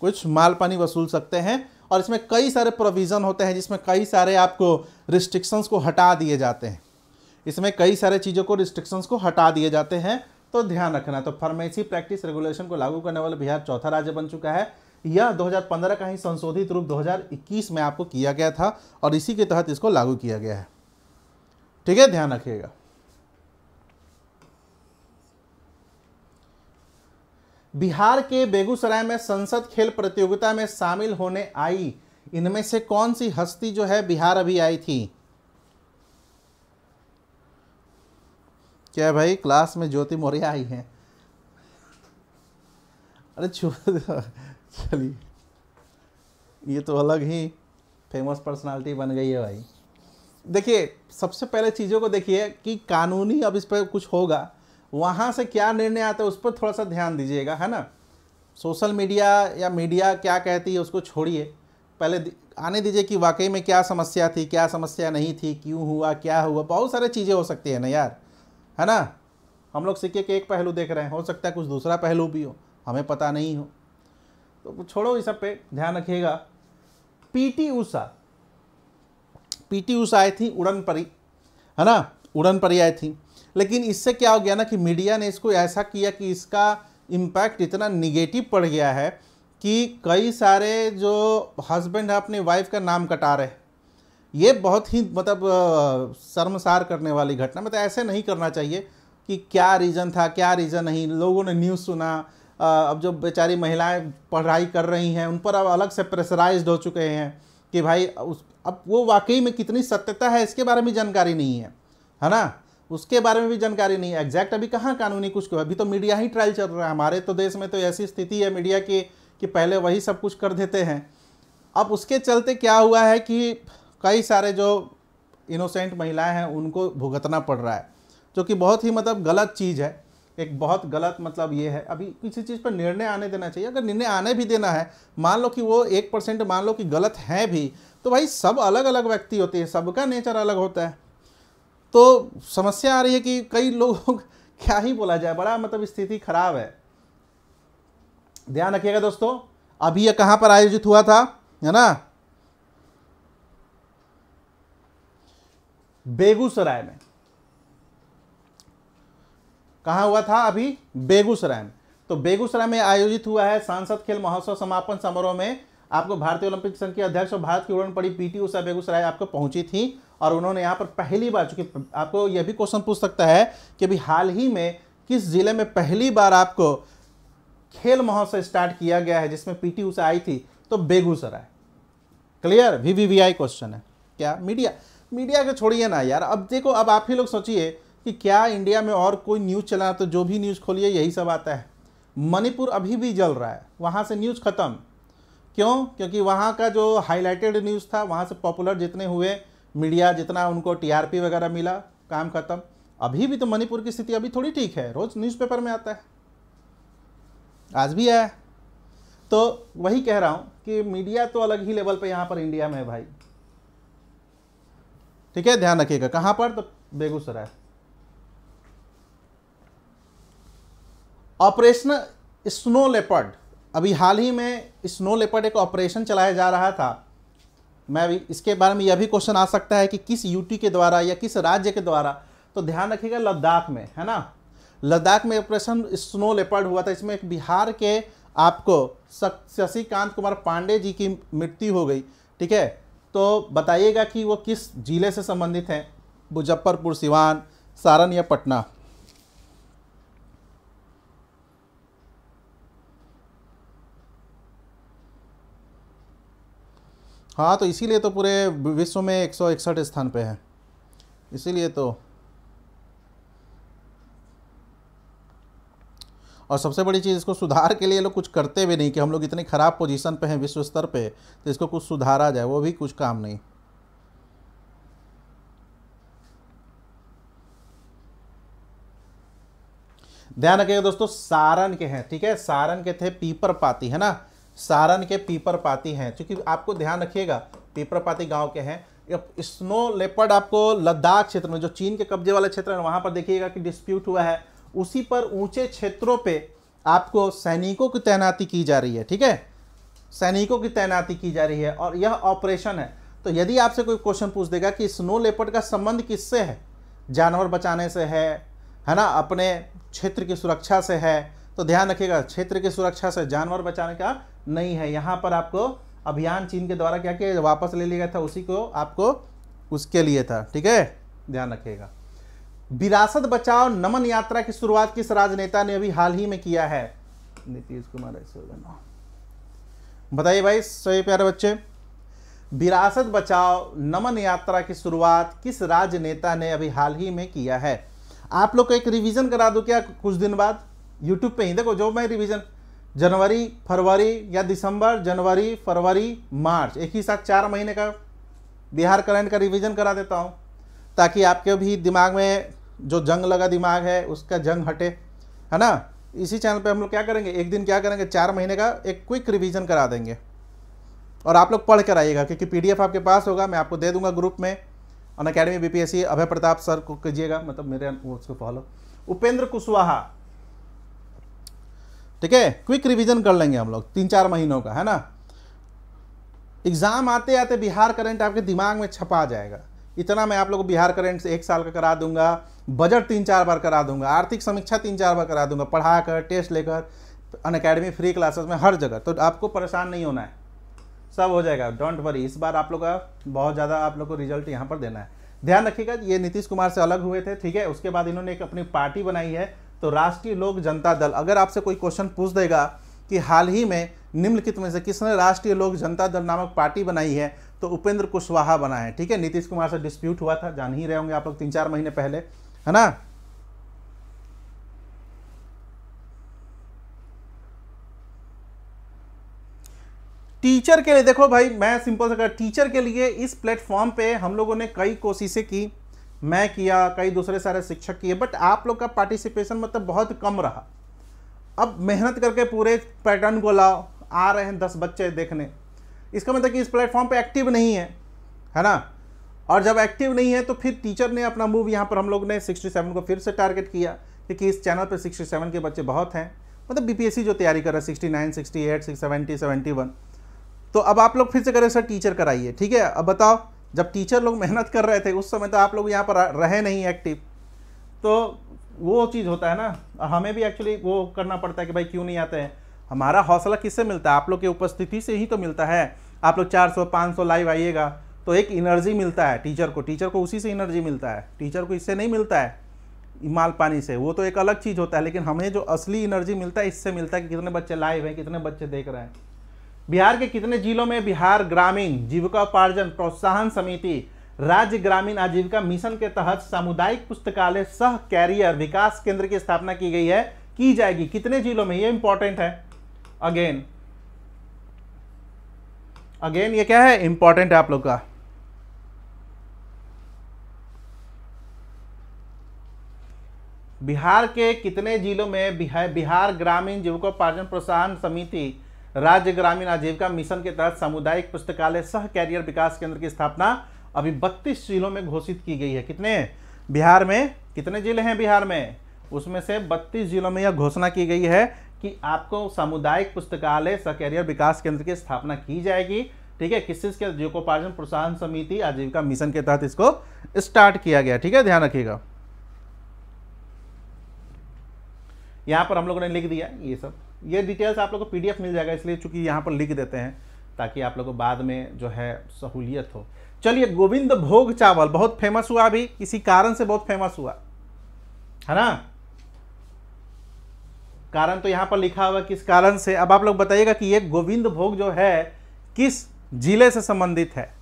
कुछ माल पानी वसूल सकते हैं और इसमें कई सारे प्रोविज़न होते हैं जिसमें कई सारे आपको रिस्ट्रिक्शंस को हटा दिए जाते हैं इसमें कई सारे चीज़ों को रिस्ट्रिक्शंस को हटा दिए जाते हैं तो ध्यान रखना तो फार्मेसी प्रैक्टिस रेगुलेशन को लागू करने वाला बिहार चौथा राज्य बन चुका है यह 2015 का ही संशोधित रूप 2021 में आपको किया गया था और इसी के तहत इसको लागू किया गया है ठीक है ध्यान रखिएगा बिहार के बेगूसराय में संसद खेल प्रतियोगिता में शामिल होने आई इनमें से कौन सी हस्ती जो है बिहार अभी आई थी क्या भाई क्लास में ज्योति मौर्य आई हैं अरे छू चलिए ये तो अलग ही फेमस पर्सनालिटी बन गई है भाई देखिए सबसे पहले चीज़ों को देखिए कि कानूनी अब इस पर कुछ होगा वहाँ से क्या निर्णय आता है उस पर थोड़ा सा ध्यान दीजिएगा है ना सोशल मीडिया या मीडिया क्या कहती है उसको छोड़िए पहले आने दीजिए कि वाकई में क्या समस्या थी क्या समस्या नहीं थी क्यों हुआ क्या हुआ बहुत सारे चीज़ें हो सकती है ना यार है ना हम लोग सिक्के के एक पहलू देख रहे हैं हो सकता है कुछ दूसरा पहलू भी हो हमें पता नहीं हो तो छोड़ो इस सब पे ध्यान रखिएगा पीटी उषा पीटी उषा आई थी उड़न परी है ना उड़न परी आई थी लेकिन इससे क्या हो गया ना कि मीडिया ने इसको ऐसा किया कि इसका इम्पैक्ट इतना निगेटिव पड़ गया है कि कई सारे जो हस्बैंड है अपने वाइफ का नाम कटा रहे ये बहुत ही मतलब शर्मसार करने वाली घटना मतलब ऐसे नहीं करना चाहिए कि क्या रीज़न था क्या रीज़न नहीं लोगों ने न्यूज़ सुना अब जो बेचारी महिलाएं पढ़ाई कर रही हैं उन पर अब अलग से प्रेशराइज हो चुके हैं कि भाई उस अब वो वाकई में कितनी सत्यता है इसके बारे में जानकारी नहीं है है ना उसके बारे में भी जानकारी नहीं है एग्जैक्ट अभी कहाँ कानूनी कुछ को अभी तो मीडिया ही ट्रायल चल रहा है हमारे तो देश में तो ऐसी स्थिति है मीडिया की कि पहले वही सब कुछ कर देते हैं अब उसके चलते क्या हुआ है कि कई सारे जो इनोसेंट महिलाएं हैं उनको भुगतना पड़ रहा है जो कि बहुत ही मतलब गलत चीज़ है एक बहुत गलत मतलब ये है अभी किसी चीज़ पर निर्णय आने देना चाहिए अगर निर्णय आने भी देना है मान लो कि वो एक परसेंट मान लो कि गलत है भी तो भाई सब अलग अलग व्यक्ति होते हैं सबका नेचर अलग होता है तो समस्या आ रही है कि कई लोग [laughs] क्या ही बोला जाए बड़ा मतलब स्थिति खराब है ध्यान रखिएगा दोस्तों अभी यह कहाँ पर आयोजित हुआ था है ना बेगूसराय में कहाँ हुआ था अभी बेगूसराय में तो बेगूसराय में आयोजित हुआ है सांसद खेल महोत्सव समापन समारोह में आपको भारतीय ओलंपिक संघ के अध्यक्ष और भारत की उड़न पड़ी पीटी टी बेगूसराय आपको पहुंची थी और उन्होंने यहाँ पर पहली बार चूंकि आपको यह भी क्वेश्चन पूछ सकता है कि अभी हाल ही में किस जिले में पहली बार आपको खेल महोत्सव स्टार्ट किया गया है जिसमें पीटी टी आई थी तो Begusarai clear V V V I question है क्या मीडिया मीडिया को छोड़िए ना यार अब देखो अब आप ही लोग सोचिए कि क्या इंडिया में और कोई न्यूज़ चला तो जो भी न्यूज़ खोलिए यही सब आता है मणिपुर अभी भी जल रहा है वहाँ से न्यूज़ ख़त्म क्यों क्योंकि वहाँ का जो हाईलाइटेड न्यूज़ था वहाँ से पॉपुलर जितने हुए मीडिया जितना उनको टीआरपी वगैरह मिला काम ख़त्म अभी भी तो मणिपुर की स्थिति अभी थोड़ी ठीक है रोज़ न्यूज़पेपर में आता है आज भी आया तो वही कह रहा हूँ कि मीडिया तो अलग ही लेवल पर यहाँ पर इंडिया में है भाई ठीक है ध्यान रखिएगा कहाँ पर तो बेगूसराय ऑपरेशन स्नो लेपर्ड अभी हाल ही में स्नो लेपर्ड एक ऑपरेशन चलाया जा रहा था मैं अभी इसके बारे में यह भी क्वेश्चन आ सकता है कि किस यूटी के द्वारा या किस राज्य के द्वारा तो ध्यान रखिएगा लद्दाख में है ना लद्दाख में ऑपरेशन स्नो लेपर्ड हुआ था इसमें एक बिहार के आपको शशिकांत कुमार पांडे जी की मृत्यु हो गई ठीक है तो बताइएगा कि वो किस ज़िले से संबंधित हैं मुजफ्फरपुर सिवान सारण या पटना हाँ तो इसीलिए तो पूरे विश्व में एक सौ इकसठ स्थान पे है इसीलिए तो और सबसे बड़ी चीज़ इसको सुधार के लिए लोग कुछ करते भी नहीं कि हम लोग इतनी ख़राब पोजीशन पे हैं विश्व स्तर पे तो इसको कुछ सुधारा जाए वो भी कुछ काम नहीं ध्यान रखिएगा दोस्तों सारण के हैं ठीक है सारण के थे पीपर पाती है ना सारण के पीपरपाती हैं क्योंकि आपको ध्यान रखिएगा पीपरपाती गांव के हैं स्नो लेपर्ड आपको लद्दाख क्षेत्र में जो चीन के कब्जे वाले क्षेत्र है वहाँ पर देखिएगा कि डिस्प्यूट हुआ है उसी पर ऊंचे क्षेत्रों पे आपको सैनिकों की तैनाती की जा रही है ठीक है सैनिकों की तैनाती की जा रही है और यह ऑपरेशन है तो यदि आपसे कोई क्वेश्चन पूछ देगा कि स्नो लेपर्ड का संबंध किससे है जानवर बचाने से है है ना अपने क्षेत्र की सुरक्षा से है तो ध्यान रखिएगा क्षेत्र की सुरक्षा से जानवर बचाने का नहीं है यहाँ पर आपको अभियान चीन के द्वारा क्या किया वापस ले लिया गया था उसी को आपको उसके लिए था ठीक है ध्यान रखिएगा विरासत बचाओ नमन यात्रा की शुरुआत किस राजनेता ने अभी हाल ही में किया है नीतीश कुमार ऐसे बताइए भाई सही प्यारे बच्चे विरासत बचाओ नमन यात्रा की शुरुआत किस राजनेता ने अभी हाल ही में किया है आप लोग को एक रिवीजन करा दो क्या कुछ दिन बाद यूट्यूब पे ही देखो जो मैं रिवीजन जनवरी फरवरी या दिसंबर जनवरी फरवरी मार्च एक ही साथ चार महीने का बिहार करंट का रिवीजन करा देता हूँ ताकि आपके भी दिमाग में जो जंग लगा दिमाग है उसका जंग हटे है ना इसी चैनल पे हम लोग क्या करेंगे एक दिन क्या करेंगे चार महीने का एक क्विक रिवीजन करा देंगे और आप लोग पढ़ कर आइएगा क्योंकि पीडीएफ आपके पास होगा मैं आपको दे दूंगा ग्रुप में Unacademy BPSC Abhay Pratap sir को कीजिएगा मतलब मेरे उसको फॉलो उपेंद्र कुशवाहा ठीक है क्विक रिवीजन कर लेंगे हम लोग तीन चार महीनों का है ना एग्ज़ाम आते आते बिहार करंट आपके दिमाग में छपा जाएगा इतना मैं आप लोगों को बिहार करंट से एक साल का करा दूंगा बजट तीन चार बार करा दूंगा आर्थिक समीक्षा तीन चार बार करा दूंगा पढ़ाकर टेस्ट लेकर अन अकेडमी फ्री क्लासेस में हर जगह तो आपको परेशान नहीं होना है सब हो जाएगा डोंट वरी इस बार आप लोग का बहुत ज़्यादा आप लोग को रिजल्ट यहाँ पर देना है ध्यान रखिएगा ये नीतीश कुमार से अलग हुए थे ठीक है उसके बाद इन्होंने एक अपनी पार्टी बनाई है तो राष्ट्रीय लोक जनता दल अगर आपसे कोई क्वेश्चन पूछ देगा कि हाल ही में निम्नलिखित में से किसने राष्ट्रीय लोक जनता दल नामक पार्टी बनाई है तो उपेंद्र कुशवाहा बना है ठीक है नीतीश कुमार से डिस्प्यूट हुआ था जान ही रहे होंगे आप लोग तीन चार महीने पहले है ना टीचर के लिए देखो भाई मैं सिंपल से कहा टीचर के लिए इस प्लेटफॉर्म पे हम लोगों ने कई कोशिशें की मैं किया कई दूसरे सारे शिक्षक किए बट आप लोग का पार्टिसिपेशन मतलब बहुत कम रहा अब मेहनत करके पूरे पैटर्न को लाओ आ रहे हैं दस बच्चे देखने इसका मतलब कि इस प्लेटफॉर्म पे एक्टिव नहीं है है ना और जब एक्टिव नहीं है तो फिर टीचर ने अपना मूव यहाँ पर हम लोग ने 67 को फिर से टारगेट किया क्योंकि इस चैनल पर 67 के बच्चे बहुत हैं मतलब बीपीएससी जो तैयारी कर रहा है sixty nine sixty eight seventy seventy one तो अब आप लोग फिर से करें सर टीचर कराइए ठीक है अब बताओ जब टीचर लोग मेहनत कर रहे थे उस समय तो आप लोग यहाँ पर रहे नहीं एक्टिव तो वो चीज़ होता है ना हमें भी एक्चुअली वो करना पड़ता है कि भाई क्यों नहीं आते हैं हमारा हौसला किससे मिलता है आप लोग की उपस्थिति से ही तो मिलता है आप लोग 400 500 लाइव आइएगा तो एक एनर्जी मिलता है टीचर को टीचर को उसी से एनर्जी मिलता है टीचर को इससे नहीं मिलता है माल पानी से वो तो एक अलग चीज़ होता है लेकिन हमें जो असली एनर्जी मिलता है इससे मिलता है कि कितने बच्चे लाइव हैं कितने बच्चे देख रहे हैं बिहार के कितने जिलों में बिहार ग्रामीण जीविकापार्जन प्रोत्साहन समिति राज्य ग्रामीण आजीविका मिशन के तहत सामुदायिक पुस्तकालय सह कैरियर विकास केंद्र की स्थापना की गई है की जाएगी कितने जिलों में ये इंपॉर्टेंट है अगेन अगेन ये क्या है इंपॉर्टेंट है आप लोग का बिहार के कितने जिलों में बिहार ग्रामीण जीविकोपार्जन प्रोत्साहन समिति राज्य ग्रामीण आजीविका मिशन के तहत सामुदायिक पुस्तकालय सह कैरियर विकास केंद्र की स्थापना अभी बत्तीस जिलों में घोषित की गई है कितने बिहार में कितने जिले हैं बिहार में उसमें से बत्तीस जिलों में यह घोषणा की गई है कि आपको सामुदायिक पुस्तकालय सह कैरियर विकास केंद्र की स्थापना की जाएगी ठीक है किस चीज़ के जीविकोपार्जन प्रोत्साहन समिति आजीविका मिशन के तहत इसको स्टार्ट किया गया ठीक है ध्यान रखिएगा यहां पर हम लोगों ने लिख दिया ये सब ये डिटेल्स आप लोग को पीडीएफ मिल जाएगा इसलिए चूंकि यहाँ पर लिख देते हैं ताकि आप लोग को बाद में जो है सहूलियत हो चलिए गोविंद भोग चावल बहुत फेमस हुआ अभी किसी कारण से बहुत फेमस हुआ है ना कारण तो यहाँ पर लिखा हुआ किस कारण से अब आप लोग बताइएगा कि ये गोविंद भोग जो है किस जिले से संबंधित है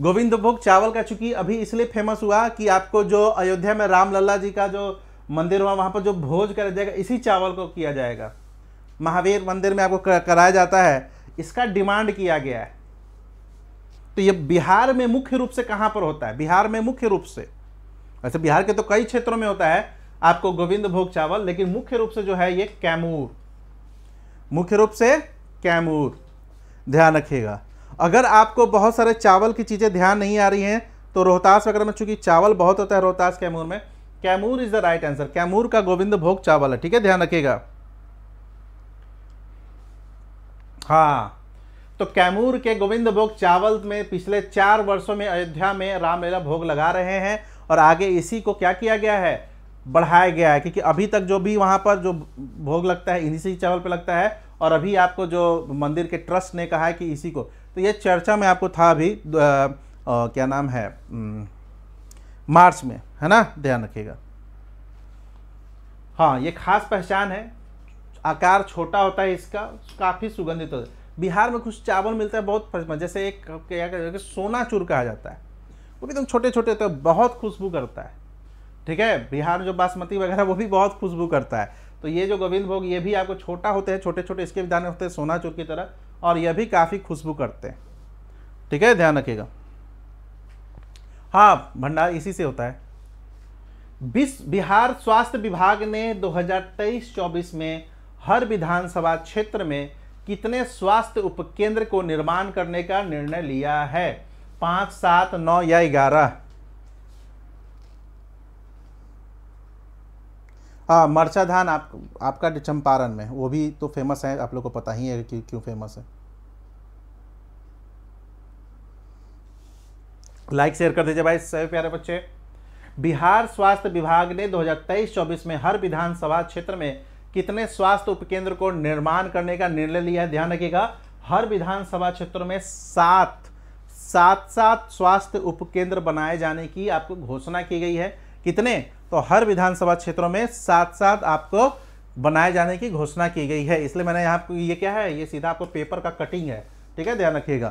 गोविंद भोग चावल का चूंकि अभी इसलिए फेमस हुआ कि आपको जो अयोध्या में रामलला जी का जो मंदिर हुआ वहाँ पर जो भोज कर जाएगा इसी चावल को किया जाएगा महावीर मंदिर में आपको कराया जाता है इसका डिमांड किया गया है तो ये बिहार में मुख्य रूप से कहाँ पर होता है बिहार में मुख्य रूप से वैसे बिहार के तो कई क्षेत्रों में होता है आपको गोविंद भोग चावल लेकिन मुख्य रूप से जो है ये कैमूर मुख्य रूप से कैमूर ध्यान रखिएगा अगर आपको बहुत सारे चावल की चीज़ें ध्यान नहीं आ रही हैं तो रोहतास वगैरह में चूंकि चावल बहुत होता है रोहतास कैमूर में Kaimur is the right answer Kaimur का गोविंद भोग चावल है ठीक है ध्यान रखिएगा हाँ तो कैमूर के गोविंद भोग चावल में पिछले चार वर्षों में अयोध्या में रामलीला भोग लगा रहे हैं और आगे इसी को क्या किया गया है बढ़ाया गया है क्योंकि अभी तक जो भी वहाँ पर जो भोग लगता है इसी चावल पर लगता है और अभी आपको जो मंदिर के ट्रस्ट ने कहा है कि इसी को तो ये चर्चा में आपको था अभी आ, क्या नाम है मार्च में है ना ध्यान रखिएगा हाँ ये खास पहचान है आकार छोटा होता है इसका काफ़ी सुगंधित होता है बिहार में कुछ चावल मिलता है बहुत जैसे एक क्या कहते सोना चूर कहा जाता है वो भी एकदम छोटे छोटे होते हैं बहुत खुशबू करता है ठीक है बिहार जो बासमती वगैरह वो भी बहुत खुशबू करता है तो ये जो गोविंद भोग ये भी आपको छोटा होते हैं छोटे छोटे इसके भी दाने होते हैं सोना चूर की तरह और यह भी काफ़ी खुशबू करते हैं ठीक है ध्यान रखिएगा हाँ भंडार इसी से होता है बिहार स्वास्थ्य विभाग ने 2023-24 में हर विधानसभा क्षेत्र में कितने स्वास्थ्य उपकेंद्र को निर्माण करने का निर्णय लिया है पांच सात नौ या ग्यारह हाँ मर्चाधान आप आपका चंपारण में वो भी तो फेमस है आप लोग को पता ही है कि क्यों फेमस है लाइक शेयर कर दीजिए भाई सभी प्यारे बच्चे बिहार स्वास्थ्य विभाग ने 2023-24 में हर विधानसभा क्षेत्र में कितने स्वास्थ्य उपकेंद्र को निर्माण करने का निर्णय लिया है ध्यान रखिएगा हर विधानसभा क्षेत्र में सात सात सात स्वास्थ्य उपकेंद्र बनाए जाने की आपको घोषणा की गई है कितने तो हर विधानसभा क्षेत्रों में सात सात आपको बनाए जाने की घोषणा की गई है इसलिए मैंने यहाँ ये क्या है ये सीधा आपको पेपर का कटिंग है ठीक है ध्यान रखिएगा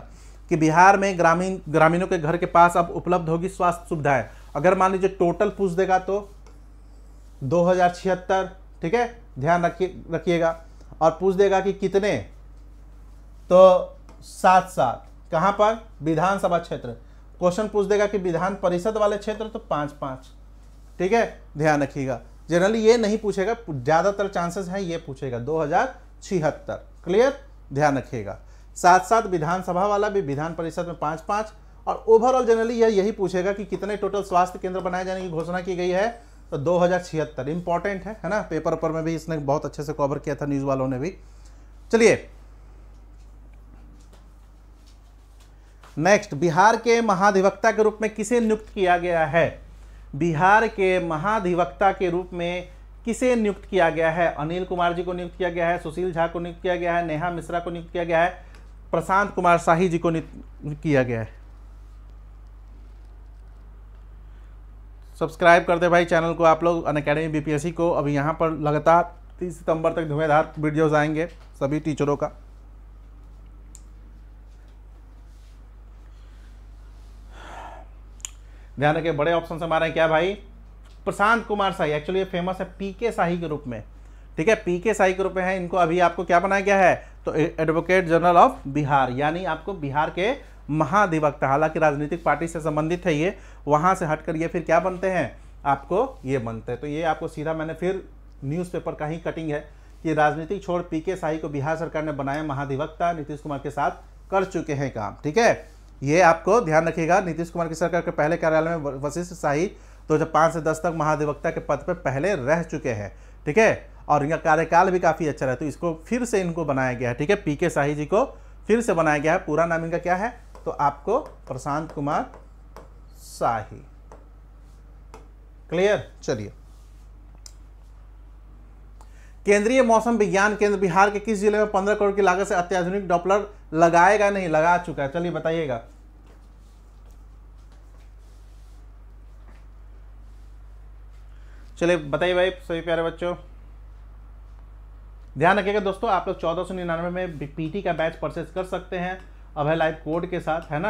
कि बिहार में ग्रामीण ग्रामीणों के घर के पास अब उपलब्ध होगी स्वास्थ्य सुविधाएं अगर मान लीजिए टोटल पूछ देगा तो दो हज़ार छिहत्तर ठीक है ध्यान रखिए रखिएगा और पूछ देगा कि कितने तो सात सात कहाँ पर विधानसभा क्षेत्र क्वेश्चन पूछ देगा कि विधान परिषद वाले क्षेत्र तो पाँच पाँच ठीक है ध्यान रखिएगा जनरली ये नहीं पूछेगा ज़्यादातर चांसेस हैं ये पूछेगा दो हज़ार छिहत्तर क्लियर ध्यान रखिएगा साथ साथ विधानसभा वाला भी विधान परिषद में पाँच पाँच और ओवरऑल जनरली यह यही पूछेगा कि कितने टोटल स्वास्थ्य केंद्र बनाए जाने की घोषणा की गई है तो दो हज़ार छिहत्तर इंपॉर्टेंट है है ना पेपर पर में भी इसने बहुत अच्छे से कवर किया था न्यूज़ वालों ने भी चलिए नेक्स्ट बिहार के महाधिवक्ता के रूप में किसे नियुक्त किया गया है बिहार के महाधिवक्ता के रूप में किसे नियुक्त किया गया है अनिल कुमार जी को नियुक्त किया गया है सुशील झा को नियुक्त किया गया है नेहा मिश्रा को नियुक्त किया गया है प्रशांत कुमार शाही जी को नियुक्त किया गया है सब्सक्राइब कर दे भाई चैनल को आप लोग अन अकेडमी बी को अभी यहाँ पर लगातार तीस सितंबर तक धुएंधार वीडियोज़ आएंगे सभी टीचरों का ध्यान रखिए बड़े ऑप्शन से मारे हैं क्या भाई प्रशांत कुमार शाही एक्चुअली ये फेमस है पी के शाही के रूप में ठीक है पी के शाही के रूप में है इनको अभी आपको क्या बनाया गया है तो एडवोकेट जनरल ऑफ बिहार यानी आपको बिहार के महाधिवक्ता हालांकि राजनीतिक पार्टी से संबंधित है ये वहाँ से हटकर ये फिर क्या बनते हैं आपको ये बनते हैं तो ये आपको सीधा मैंने फिर न्यूज़पेपर का ही कटिंग है कि राजनीतिक छोड़ पी के शाही को बिहार सरकार ने बनाया महाधिवक्ता नीतीश कुमार के साथ कर चुके हैं काम ठीक है ये आपको ध्यान रखिएगा नीतीश कुमार की सरकार के पहले कार्यालय में वशिष्ठ शाही दो हज़ार पाँच से दस तक महाधिवक्ता के पद पर पहले रह चुके हैं ठीक है और इनका कार्यकाल भी काफ़ी अच्छा रहा तो इसको फिर से इनको बनाया गया है ठीक है पी के शाही जी को फिर से बनाया गया है पूरा नाम इनका क्या है तो आपको प्रशांत कुमार शाही क्लियर चलिए केंद्रीय मौसम विज्ञान केंद्र बिहार के किस जिले में पंद्रह करोड़ की लागत से अत्याधुनिक डॉपलर लगाएगा नहीं लगा चुका है चलिए बताइएगा चलिए बताइए भाई सभी प्यारे बच्चों ध्यान रखिएगा दोस्तों आप लोग चौदह सौ निन्यानवे में पीटी का बैच परचेज कर सकते हैं अभय लाइव कोड के साथ है ना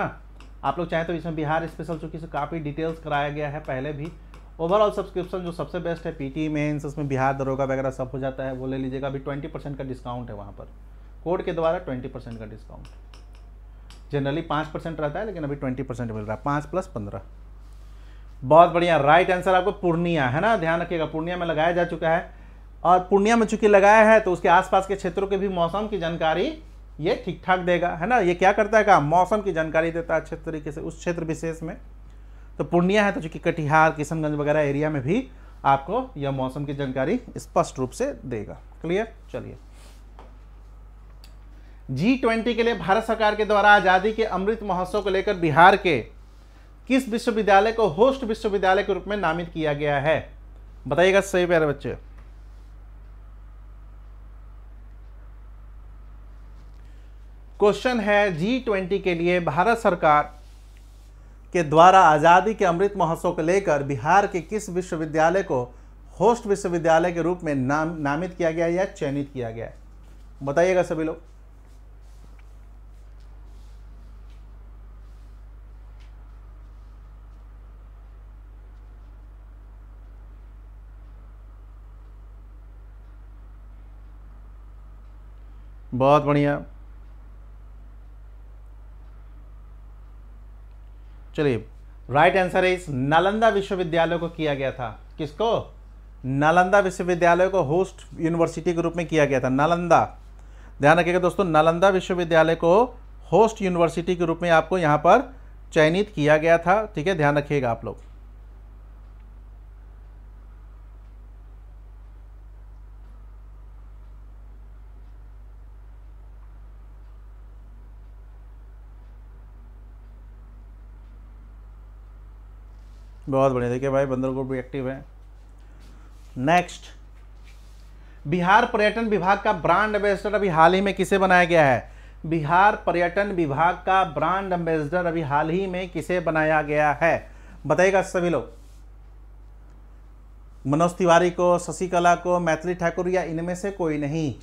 आप लोग चाहें तो इसमें बिहार स्पेशल चूंकि इसमें काफ़ी डिटेल्स कराया गया है पहले भी ओवरऑल सब्सक्रिप्शन जो सबसे बेस्ट है पीटी मेन्स उसमें बिहार दरोगा वगैरह सब हो जाता है वो ले लीजिएगा अभी ट्वेंटी परसेंट का डिस्काउंट है वहाँ पर कोड के द्वारा ट्वेंटी परसेंट का डिस्काउंट जनरली पाँच परसेंट रहता है लेकिन अभी ट्वेंटी परसेंट मिल रहा है पाँच प्लस पंद्रह बहुत बढ़िया राइट आंसर आपको पूर्णिया है ना ध्यान रखिएगा पूर्णिया में लगाया जा चुका है और पूर्णिया में चूंकि लगाया है तो उसके आसपास के क्षेत्रों के भी मौसम की जानकारी ये ठीक ठाक देगा है ना ये क्या करता है का मौसम की जानकारी देता है अच्छे तरीके से उस क्षेत्र विशेष में तो पूर्णिया है तो चूँकि कटिहार किशनगंज वगैरह एरिया में भी आपको यह मौसम की जानकारी स्पष्ट रूप से देगा क्लियर चलिए जी ट्वेंटी के लिए भारत सरकार के द्वारा आज़ादी के अमृत महोत्सव को लेकर बिहार के किस विश्वविद्यालय को होस्ट विश्वविद्यालय के रूप में नामित किया गया है बताइएगा सही प्यारे बच्चे क्वेश्चन है जी ट्वेंटी के लिए भारत सरकार के द्वारा आज़ादी के अमृत महोत्सव को लेकर बिहार के किस विश्वविद्यालय को होस्ट विश्वविद्यालय के रूप में नाम नामित किया गया या चयनित किया गया बताइएगा सभी लोग बहुत बढ़िया चलिए राइट आंसर है इस नालंदा विश्वविद्यालय को किया गया था किसको नालंदा विश्वविद्यालय को होस्ट यूनिवर्सिटी के रूप में किया गया था नालंदा ध्यान रखिएगा दोस्तों नालंदा विश्वविद्यालय को होस्ट यूनिवर्सिटी के रूप में आपको यहाँ पर चयनित किया गया था ठीक है ध्यान रखिएगा आप लोग बहुत बढ़िया देखिए भाई बंदर भी एक्टिव है नेक्स्ट बिहार पर्यटन विभाग का ब्रांड एम्बेसडर अभी हाल ही में किसे बनाया गया है बिहार पर्यटन विभाग का ब्रांड एम्बेसडर अभी हाल ही में किसे बनाया गया है बताइएगा सभी लोग मनोज तिवारी को शशिकला को मैथिली ठाकुर या इनमें से कोई नहीं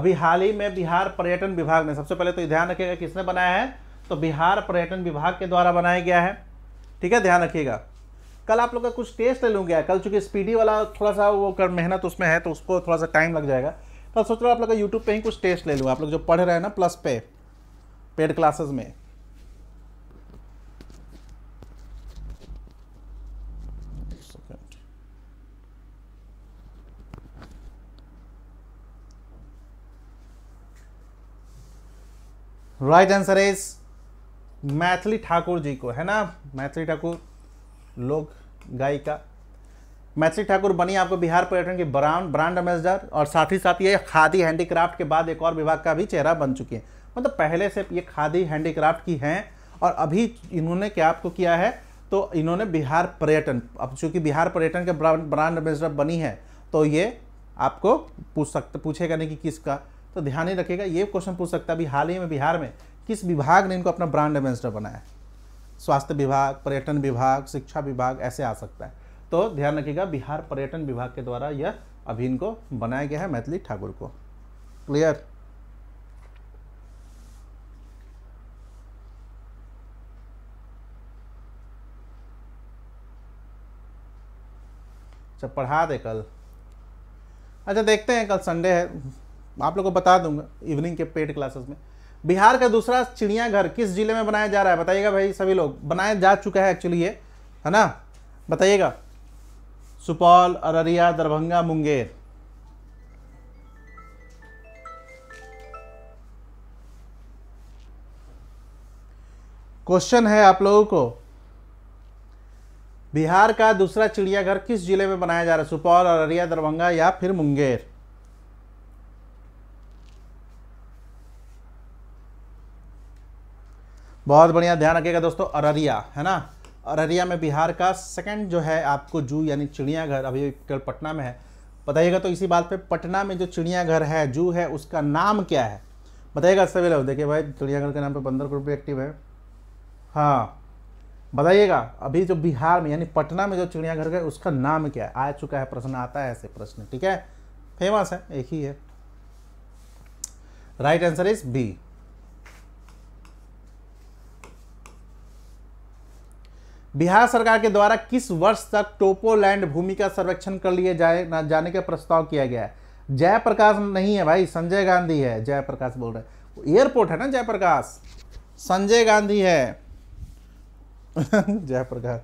अभी हाल ही में बिहार पर्यटन विभाग ने सबसे पहले तो ध्यान रखिएगा किसने बनाया है तो बिहार पर्यटन विभाग के द्वारा बनाया गया है ठीक है ध्यान रखिएगा कल आप लोग का कुछ टेस्ट ले लूँगा कल चूँकि स्पीडी वाला थोड़ा सा वो कर मेहनत उसमें है तो उसको थोड़ा सा टाइम लग जाएगा तो सोच रहा हूँ आप लोग का यूट्यूब पर ही कुछ टेस्ट ले लूँ आप लोग जो पढ़ रहे हैं ना प्लस पे पेड क्लासेस में right answer is Maithili Thakur ji को है ना मैथिली ठाकुर लोग गायिका मैथिली ठाकुर बनी आपको बिहार पर्यटन की ब्रांड ब्रांड एम्बेसडर और साथ ही साथ ये खादी हैंडीक्राफ्ट के बाद एक और विभाग का भी चेहरा बन चुकी है मतलब तो पहले से ये खादी हैंडीक्राफ्ट की हैं और अभी इन्होंने क्या आपको किया है तो इन्होंने बिहार पर्यटन अब चूँकि बिहार पर्यटन के ब्रांड ब्रांड एम्बेसडर बनी है तो ये आपको पूछ सकते पूछेगा नहीं कि किसका तो ध्यान ही रखेगा ये क्वेश्चन पूछ सकता है अभी हाल ही में बिहार में किस विभाग ने इनको अपना ब्रांड एम्बेसडर बनाया स्वास्थ्य विभाग पर्यटन विभाग शिक्षा विभाग ऐसे आ सकता है तो ध्यान रखिएगा बिहार पर्यटन विभाग के द्वारा यह अभिन को बनाया गया है मैथिली ठाकुर को क्लियर अच्छा पढ़ा दे कल अच्छा देखते हैं कल संडे है आप लोगों को बता दूंगा इवनिंग के पेड क्लासेस में बिहार का दूसरा चिड़ियाघर किस जिले में बनाया जा रहा है बताइएगा भाई सभी लोग बनाया जा चुका है एक्चुअली ये है ना बताइएगा सुपौल अररिया दरभंगा मुंगेर क्वेश्चन है आप लोगों को बिहार का दूसरा चिड़ियाघर किस जिले में बनाया जा रहा है सुपौल अररिया दरभंगा या फिर मुंगेर बहुत बढ़िया ध्यान रखिएगा दोस्तों अररिया है ना अररिया में बिहार का सेकंड जो है आपको जू यानी चिड़ियाघर अभी कल पटना में है बताइएगा तो इसी बात पे पटना में जो चिड़ियाघर है जू है उसका नाम क्या है बताइएगा सभी लोग देखिए भाई चिड़ियाघर के नाम पे पंद्रह करोड़ रुपये एक्टिव है हाँ बताइएगा अभी जो बिहार में यानी पटना में जो चिड़ियाघर है उसका नाम क्या है आ चुका है प्रश्न आता है ऐसे प्रश्न ठीक है फेमस है एक ही है right answer is B Bihar सरकार के द्वारा किस वर्ष तक टोपोलैंड भूमि का सर्वेक्षण कर लिए जाए जाने का प्रस्ताव किया गया है जयप्रकाश नहीं है भाई संजय गांधी है जयप्रकाश बोल रहे एयरपोर्ट है ना जयप्रकाश संजय गांधी है [laughs] जयप्रकाश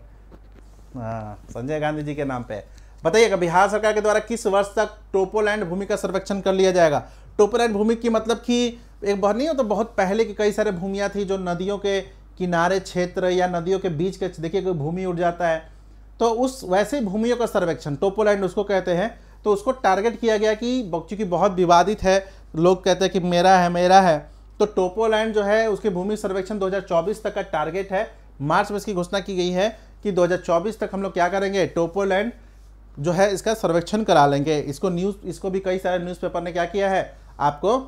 हाँ संजय गांधी जी के नाम पे बताइएगा बिहार सरकार के द्वारा किस वर्ष तक टोपोलैंड भूमि का सर्वेक्षण कर लिया जाएगा टोपोलैंड भूमि की मतलब कि एक बहुत नहीं हो तो बहुत पहले की कई सारे भूमिया थी जो नदियों के किनारे क्षेत्र या नदियों के बीच के देखिए कोई भूमि उड़ जाता है तो उस वैसे भूमियों का सर्वेक्षण टोपोलैंड उसको कहते हैं तो उसको टारगेट किया गया कि चूँकि बहुत विवादित है लोग कहते हैं कि मेरा है मेरा है तो टोपोलैंड जो है उसकी भूमि सर्वेक्षण 2024 तक का टारगेट है मार्च में इसकी घोषणा की गई है कि 2024 तक हम लोग क्या करेंगे टोपोलैंड जो है इसका सर्वेक्षण करा लेंगे इसको न्यूज़ इसको भी कई सारे न्यूज़पेपर ने क्या किया है आपको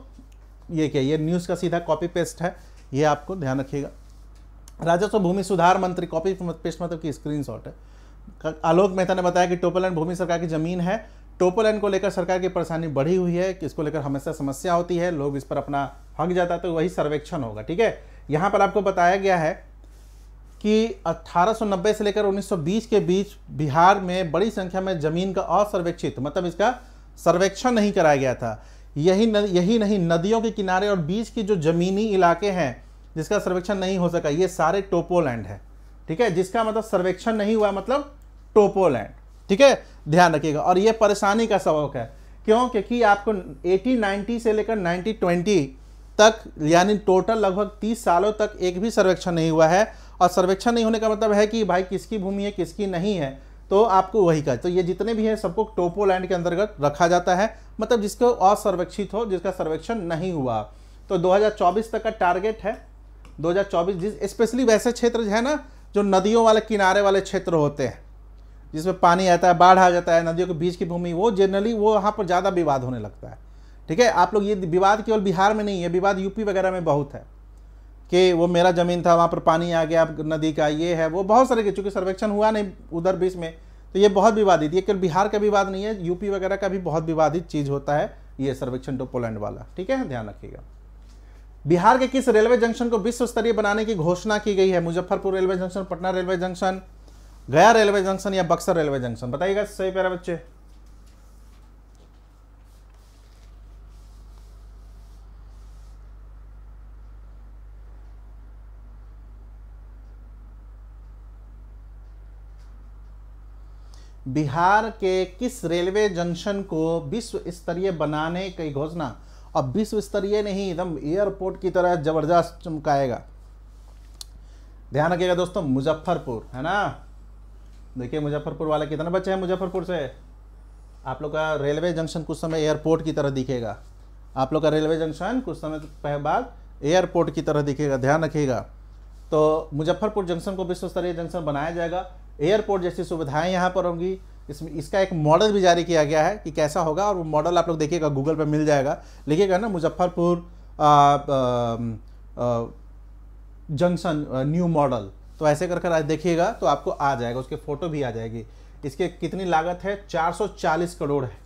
ये क्या ये न्यूज़ का सीधा कॉपी पेस्ट है ये आपको ध्यान रखिएगा राजस्व भूमि सुधार मंत्री कॉपी पेश मतलब की स्क्रीनशॉट है आलोक मेहता ने बताया कि टोपोलैंड भूमि सरकार की जमीन है टोपोलैंड को लेकर सरकार की परेशानी बढ़ी हुई है कि इसको लेकर हमेशा समस्या होती है लोग इस पर अपना हक जाता है तो वही सर्वेक्षण होगा ठीक है यहाँ पर आपको बताया गया है कि 1890 से लेकर 1920 के बीच बिहार में बड़ी संख्या में जमीन का असर्वेक्षित मतलब इसका सर्वेक्षण नहीं कराया गया था यही न, यही नहीं नदियों के किनारे और बीच की जो जमीनी इलाके हैं जिसका सर्वेक्षण नहीं हो सका ये सारे टोपोलैंड है ठीक है जिसका मतलब सर्वेक्षण नहीं हुआ मतलब टोपोलैंड ठीक है ध्यान रखिएगा और ये परेशानी का सबक है क्यों क्योंकि आपको 1890 से लेकर 1920 तक यानी टोटल लगभग 30 सालों तक एक भी सर्वेक्षण नहीं हुआ है और सर्वेक्षण नहीं होने का मतलब है कि भाई किसकी भूमि है किसकी नहीं है तो आपको वही का तो ये जितने भी हैं सबको टोपो लैंड के अंतर्गत रखा जाता है मतलब जिसको असर्वेक्षित हो जिसका सर्वेक्षण नहीं हुआ तो 2024 तक का टारगेट है 2024 जिस स्पेशली वैसे क्षेत्र जो है ना जो नदियों वाले किनारे वाले क्षेत्र होते हैं जिसमें पानी आता है बाढ़ आ जाता है नदियों के बीच की भूमि वो जनरली वो वहाँ पर ज़्यादा विवाद होने लगता है ठीक है आप लोग ये विवाद केवल बिहार में नहीं है विवाद यूपी वगैरह में बहुत है कि वो मेरा ज़मीन था वहाँ पर पानी आ गया नदी का ये है वो बहुत सारे चूँकि सर्वेक्षण हुआ नहीं उधर बीच में तो ये बहुत विवादित ये केवल बिहार का विवाद नहीं है यूपी वगैरह का भी बहुत विवादित चीज़ होता है ये सर्वेक्षण टू पोलैंड वाला ठीक है ध्यान रखिएगा बिहार के किस रेलवे जंक्शन को विश्व स्तरीय बनाने की घोषणा की गई है Muzaffarpur railway junction Patna railway junction Gaya railway junction या बक्सर रेलवे जंक्शन बताइएगा सही प्यारा बच्चे बिहार के किस रेलवे जंक्शन को विश्व स्तरीय बनाने की घोषणा अब विश्व स्तरीय नहीं एकदम एयरपोर्ट की तरह ज़बरदस्त चमकाएगा ध्यान रखिएगा दोस्तों मुजफ्फरपुर है ना देखिए मुजफ्फरपुर वाला कितने बच्चे हैं मुजफ्फरपुर से आप लोग का रेलवे जंक्शन कुछ समय एयरपोर्ट की तरह दिखेगा आप लोग का रेलवे जंक्शन कुछ समय बाद एयरपोर्ट की तरह दिखेगा ध्यान रखिएगा तो मुजफ्फरपुर जंक्शन को विश्व स्तरीय जंक्शन बनाया जाएगा एयरपोर्ट जैसी सुविधाएं यहाँ पर होंगी इसमें इसका एक मॉडल भी जारी किया गया है कि कैसा होगा और वो मॉडल आप लोग देखिएगा गूगल पर मिल जाएगा लिखिएगा ना मुजफ्फरपुर जंक्शन न्यू मॉडल तो ऐसे कर कर देखिएगा तो आपको आ जाएगा उसके फ़ोटो भी आ जाएगी इसके कितनी लागत है 440 करोड़ है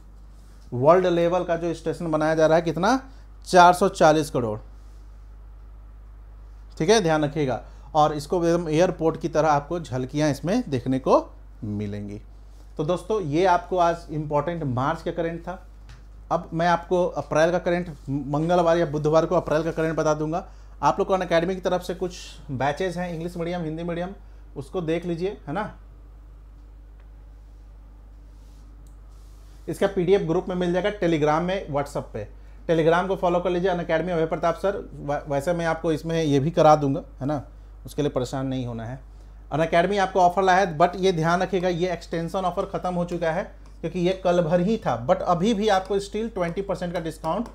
वर्ल्ड लेवल का जो स्टेशन बनाया जा रहा है कितना 440 करोड़ ठीक है ध्यान रखिएगा और इसको एकदम एयरपोर्ट की तरह आपको झलकियाँ इसमें देखने को मिलेंगी तो दोस्तों ये आपको आज इम्पॉर्टेंट मार्च का करंट था अब मैं आपको अप्रैल का करंट मंगलवार या बुधवार को अप्रैल का करंट बता दूंगा आप लोग अन अकेडमी की तरफ से कुछ बैचेज हैं इंग्लिश मीडियम हिंदी मीडियम उसको देख लीजिए है ना इसका पीडीएफ ग्रुप में मिल जाएगा टेलीग्राम में व्हाट्सअप पे टेलीग्राम को फॉलो कर लीजिए Unacademy Abhay Pratap sir वैसे मैं आपको इसमें ये भी करा दूंगा है ना उसके लिए परेशान नहीं होना है अन अकेडमी आपको ऑफर लाया है बट ये ध्यान रखिएगा ये एक्सटेंशन ऑफर खत्म हो चुका है क्योंकि ये कल भर ही था बट अभी भी आपको स्टिल ट्वेंटी परसेंट का डिस्काउंट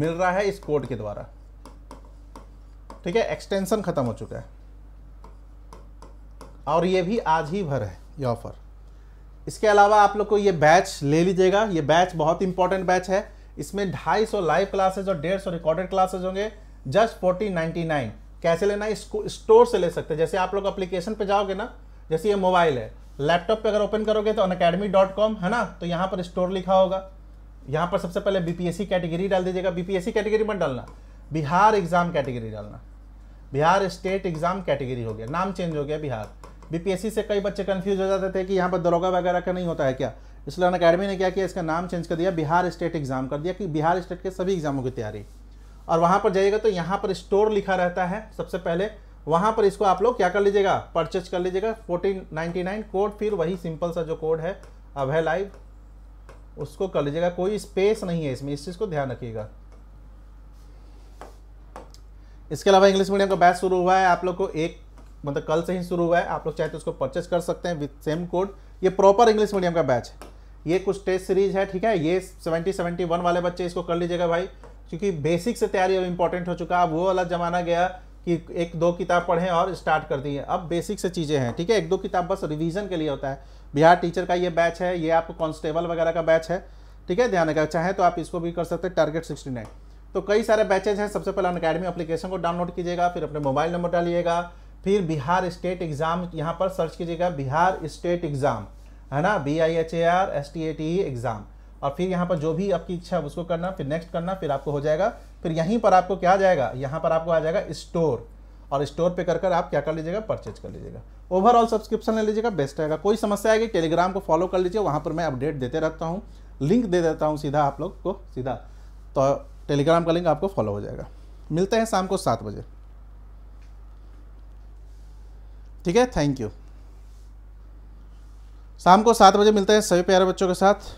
मिल रहा है इस कोड के द्वारा ठीक है एक्सटेंशन खत्म हो चुका है और ये भी आज ही भर है ये ऑफर इसके अलावा आप लोग को ये बैच ले लीजिएगा ये बैच बहुत इंपॉर्टेंट बैच है इसमें ढाई सौ लाइव क्लासेज और डेढ़ सौ रिकॉर्डेड क्लासेज होंगे जस्ट फोर्टी नाइन कैसे लेना है स्टोर से ले सकते हैं जैसे आप लोग अप्लीकेशन पे जाओगे ना जैसे ये मोबाइल है लैपटॉप पे अगर ओपन करोगे तो अनकेडमी है ना तो यहाँ पर स्टोर लिखा होगा यहाँ पर सबसे पहले बीपीएससी कैटेगरी डाल दीजिएगा बीपीएससी कैटेगरी मत डालना बिहार एग्ज़ाम कैटेगरी डालना बिहार स्टेट एग्ज़ाम कैटेगरी हो गया नाम चेंज हो गया बिहार बीपीएससी से कई बच्चे कन्फ्यूज हो जाते थे कि यहाँ पर दरोगा वगैरह का नहीं होता है क्या इसलिए अन अकेडमी ने क्या किया इसका नाम चेंज कर दिया बिहार स्टेट एग्ज़ाम कर दिया कि बिहार स्टेट के सभी एग्ज़ामों की तैयारी और वहाँ पर जाइएगा तो यहाँ पर स्टोर लिखा रहता है सबसे पहले वहाँ पर इसको आप लोग क्या कर लीजिएगा परचेज कर लीजिएगा फोर्टीन नाइन कोड फिर वही सिंपल सा जो कोड है अब है लाइव उसको कर लीजिएगा कोई स्पेस नहीं है इसमें इस चीज़ को ध्यान रखिएगा इसके अलावा इंग्लिश मीडियम का बैच शुरू हुआ है आप लोग को एक मतलब कल से ही शुरू हुआ है आप लोग चाहे तो उसको परचेस कर सकते हैं विथ सेम कोड ये प्रॉपर इंग्लिश मीडियम का बैच है ये कुछ टेस्ट सीरीज है ठीक है ये सेवेंटी सेवेंटी वन वाले बच्चे इसको कर लीजिएगा भाई क्योंकि बेसिक से तैयारी अब इंपॉर्टेंट हो चुका अब वो वाला ज़माना गया कि एक दो किताब पढ़ें और स्टार्ट कर दिए अब बेसिक से चीज़ें हैं ठीक है एक दो किताब बस रिवीजन के लिए होता है बिहार टीचर का ये बैच है ये आपको कॉन्स्टेबल वगैरह का बैच है ठीक है ध्यान रखा चाहें तो आप इसको भी कर सकते हैं टारगेट सिक्सटी नाइन तो कई सारे बैचेज हैं सबसे पहले अकेडमी अप्लीकेशन को डाउनलोड कीजिएगा फिर अपने मोबाइल नंबर डालिएगा फिर बिहार स्टेट एग्ज़ाम यहाँ पर सर्च कीजिएगा बिहार स्टेट एग्ज़ाम है ना B I H A R S T A T exam exam और फिर यहाँ पर जो भी आपकी इच्छा उसको करना फिर नेक्स्ट करना फिर आपको हो जाएगा फिर यहीं पर आपको क्या आ जाएगा यहाँ पर आपको आ जाएगा स्टोर और स्टोर पे कर कर आप क्या कर लीजिएगा परचेज कर लीजिएगा ओवरऑल सब्सक्रिप्शन ले लीजिएगा बेस्ट रहेगा कोई समस्या आएगी टेलीग्राम को फॉलो कर लीजिए वहाँ पर मैं अपडेट देते रहता हूँ लिंक दे देता हूँ सीधा आप लोग को सीधा तो टेलीग्राम का लिंक आपको फॉलो हो जाएगा मिलते हैं शाम को सात बजे ठीक है थैंक यू शाम को सात बजे मिलते हैं सभी प्यारे बच्चों के साथ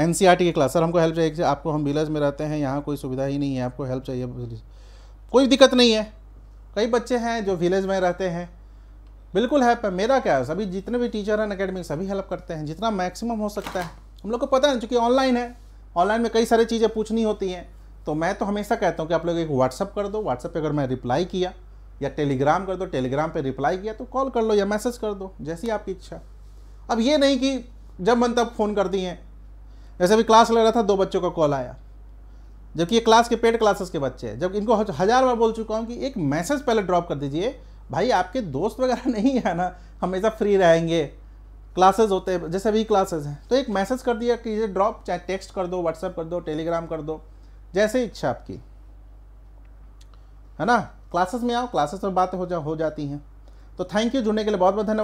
एन की क्लास सर हमको हेल्प चाहिए आपको हम विलेज में रहते हैं यहाँ कोई सुविधा ही नहीं है आपको हेल्प चाहिए कोई दिक्कत नहीं है कई बच्चे हैं जो विलेज में रहते हैं बिल्कुल हेल्प है मेरा क्या है सभी जितने भी टीचर हैं अकेडमिक सभी हेल्प करते हैं जितना मैक्सिमम हो सकता है हम लोग को पता नहीं चूँकि ऑनलाइन है ऑनलाइन में कई सारी चीज़ें पूछनी होती हैं तो मैं तो हमेशा कहता हूँ कि आप लोग एक व्हाट्सअप कर दो व्हाट्सअप पर अगर मैं रिप्लाई किया या टेलीग्राम कर दो टेलीग्राम पर रिप्लाई किया तो कॉल कर लो या मैसेज कर दो जैसी आपकी इच्छा अब ये नहीं कि जब मन तब फ़ोन कर दिए जैसे अभी क्लास लग रहा था दो बच्चों का कॉल आया जबकि ये क्लास के पेड क्लासेस के बच्चे हैं जब इनको हज़ार बार बोल चुका हूँ कि एक मैसेज पहले ड्रॉप कर दीजिए भाई आपके दोस्त वगैरह [laughs] नहीं है ना हमेशा फ्री रहेंगे क्लासेस होते हैं जैसे अभी क्लासेस हैं तो एक मैसेज कर दिया कि ये ड्रॉप चाहे टेक्स्ट कर दो व्हाट्सएप कर दो टेलीग्राम कर दो जैसे इच्छा आपकी है ना क्लासेस में आओ क्लासेस में बात हो जा हो जाती हैं तो थैंक यू जुड़ने के लिए बहुत बहुत धन्यवाद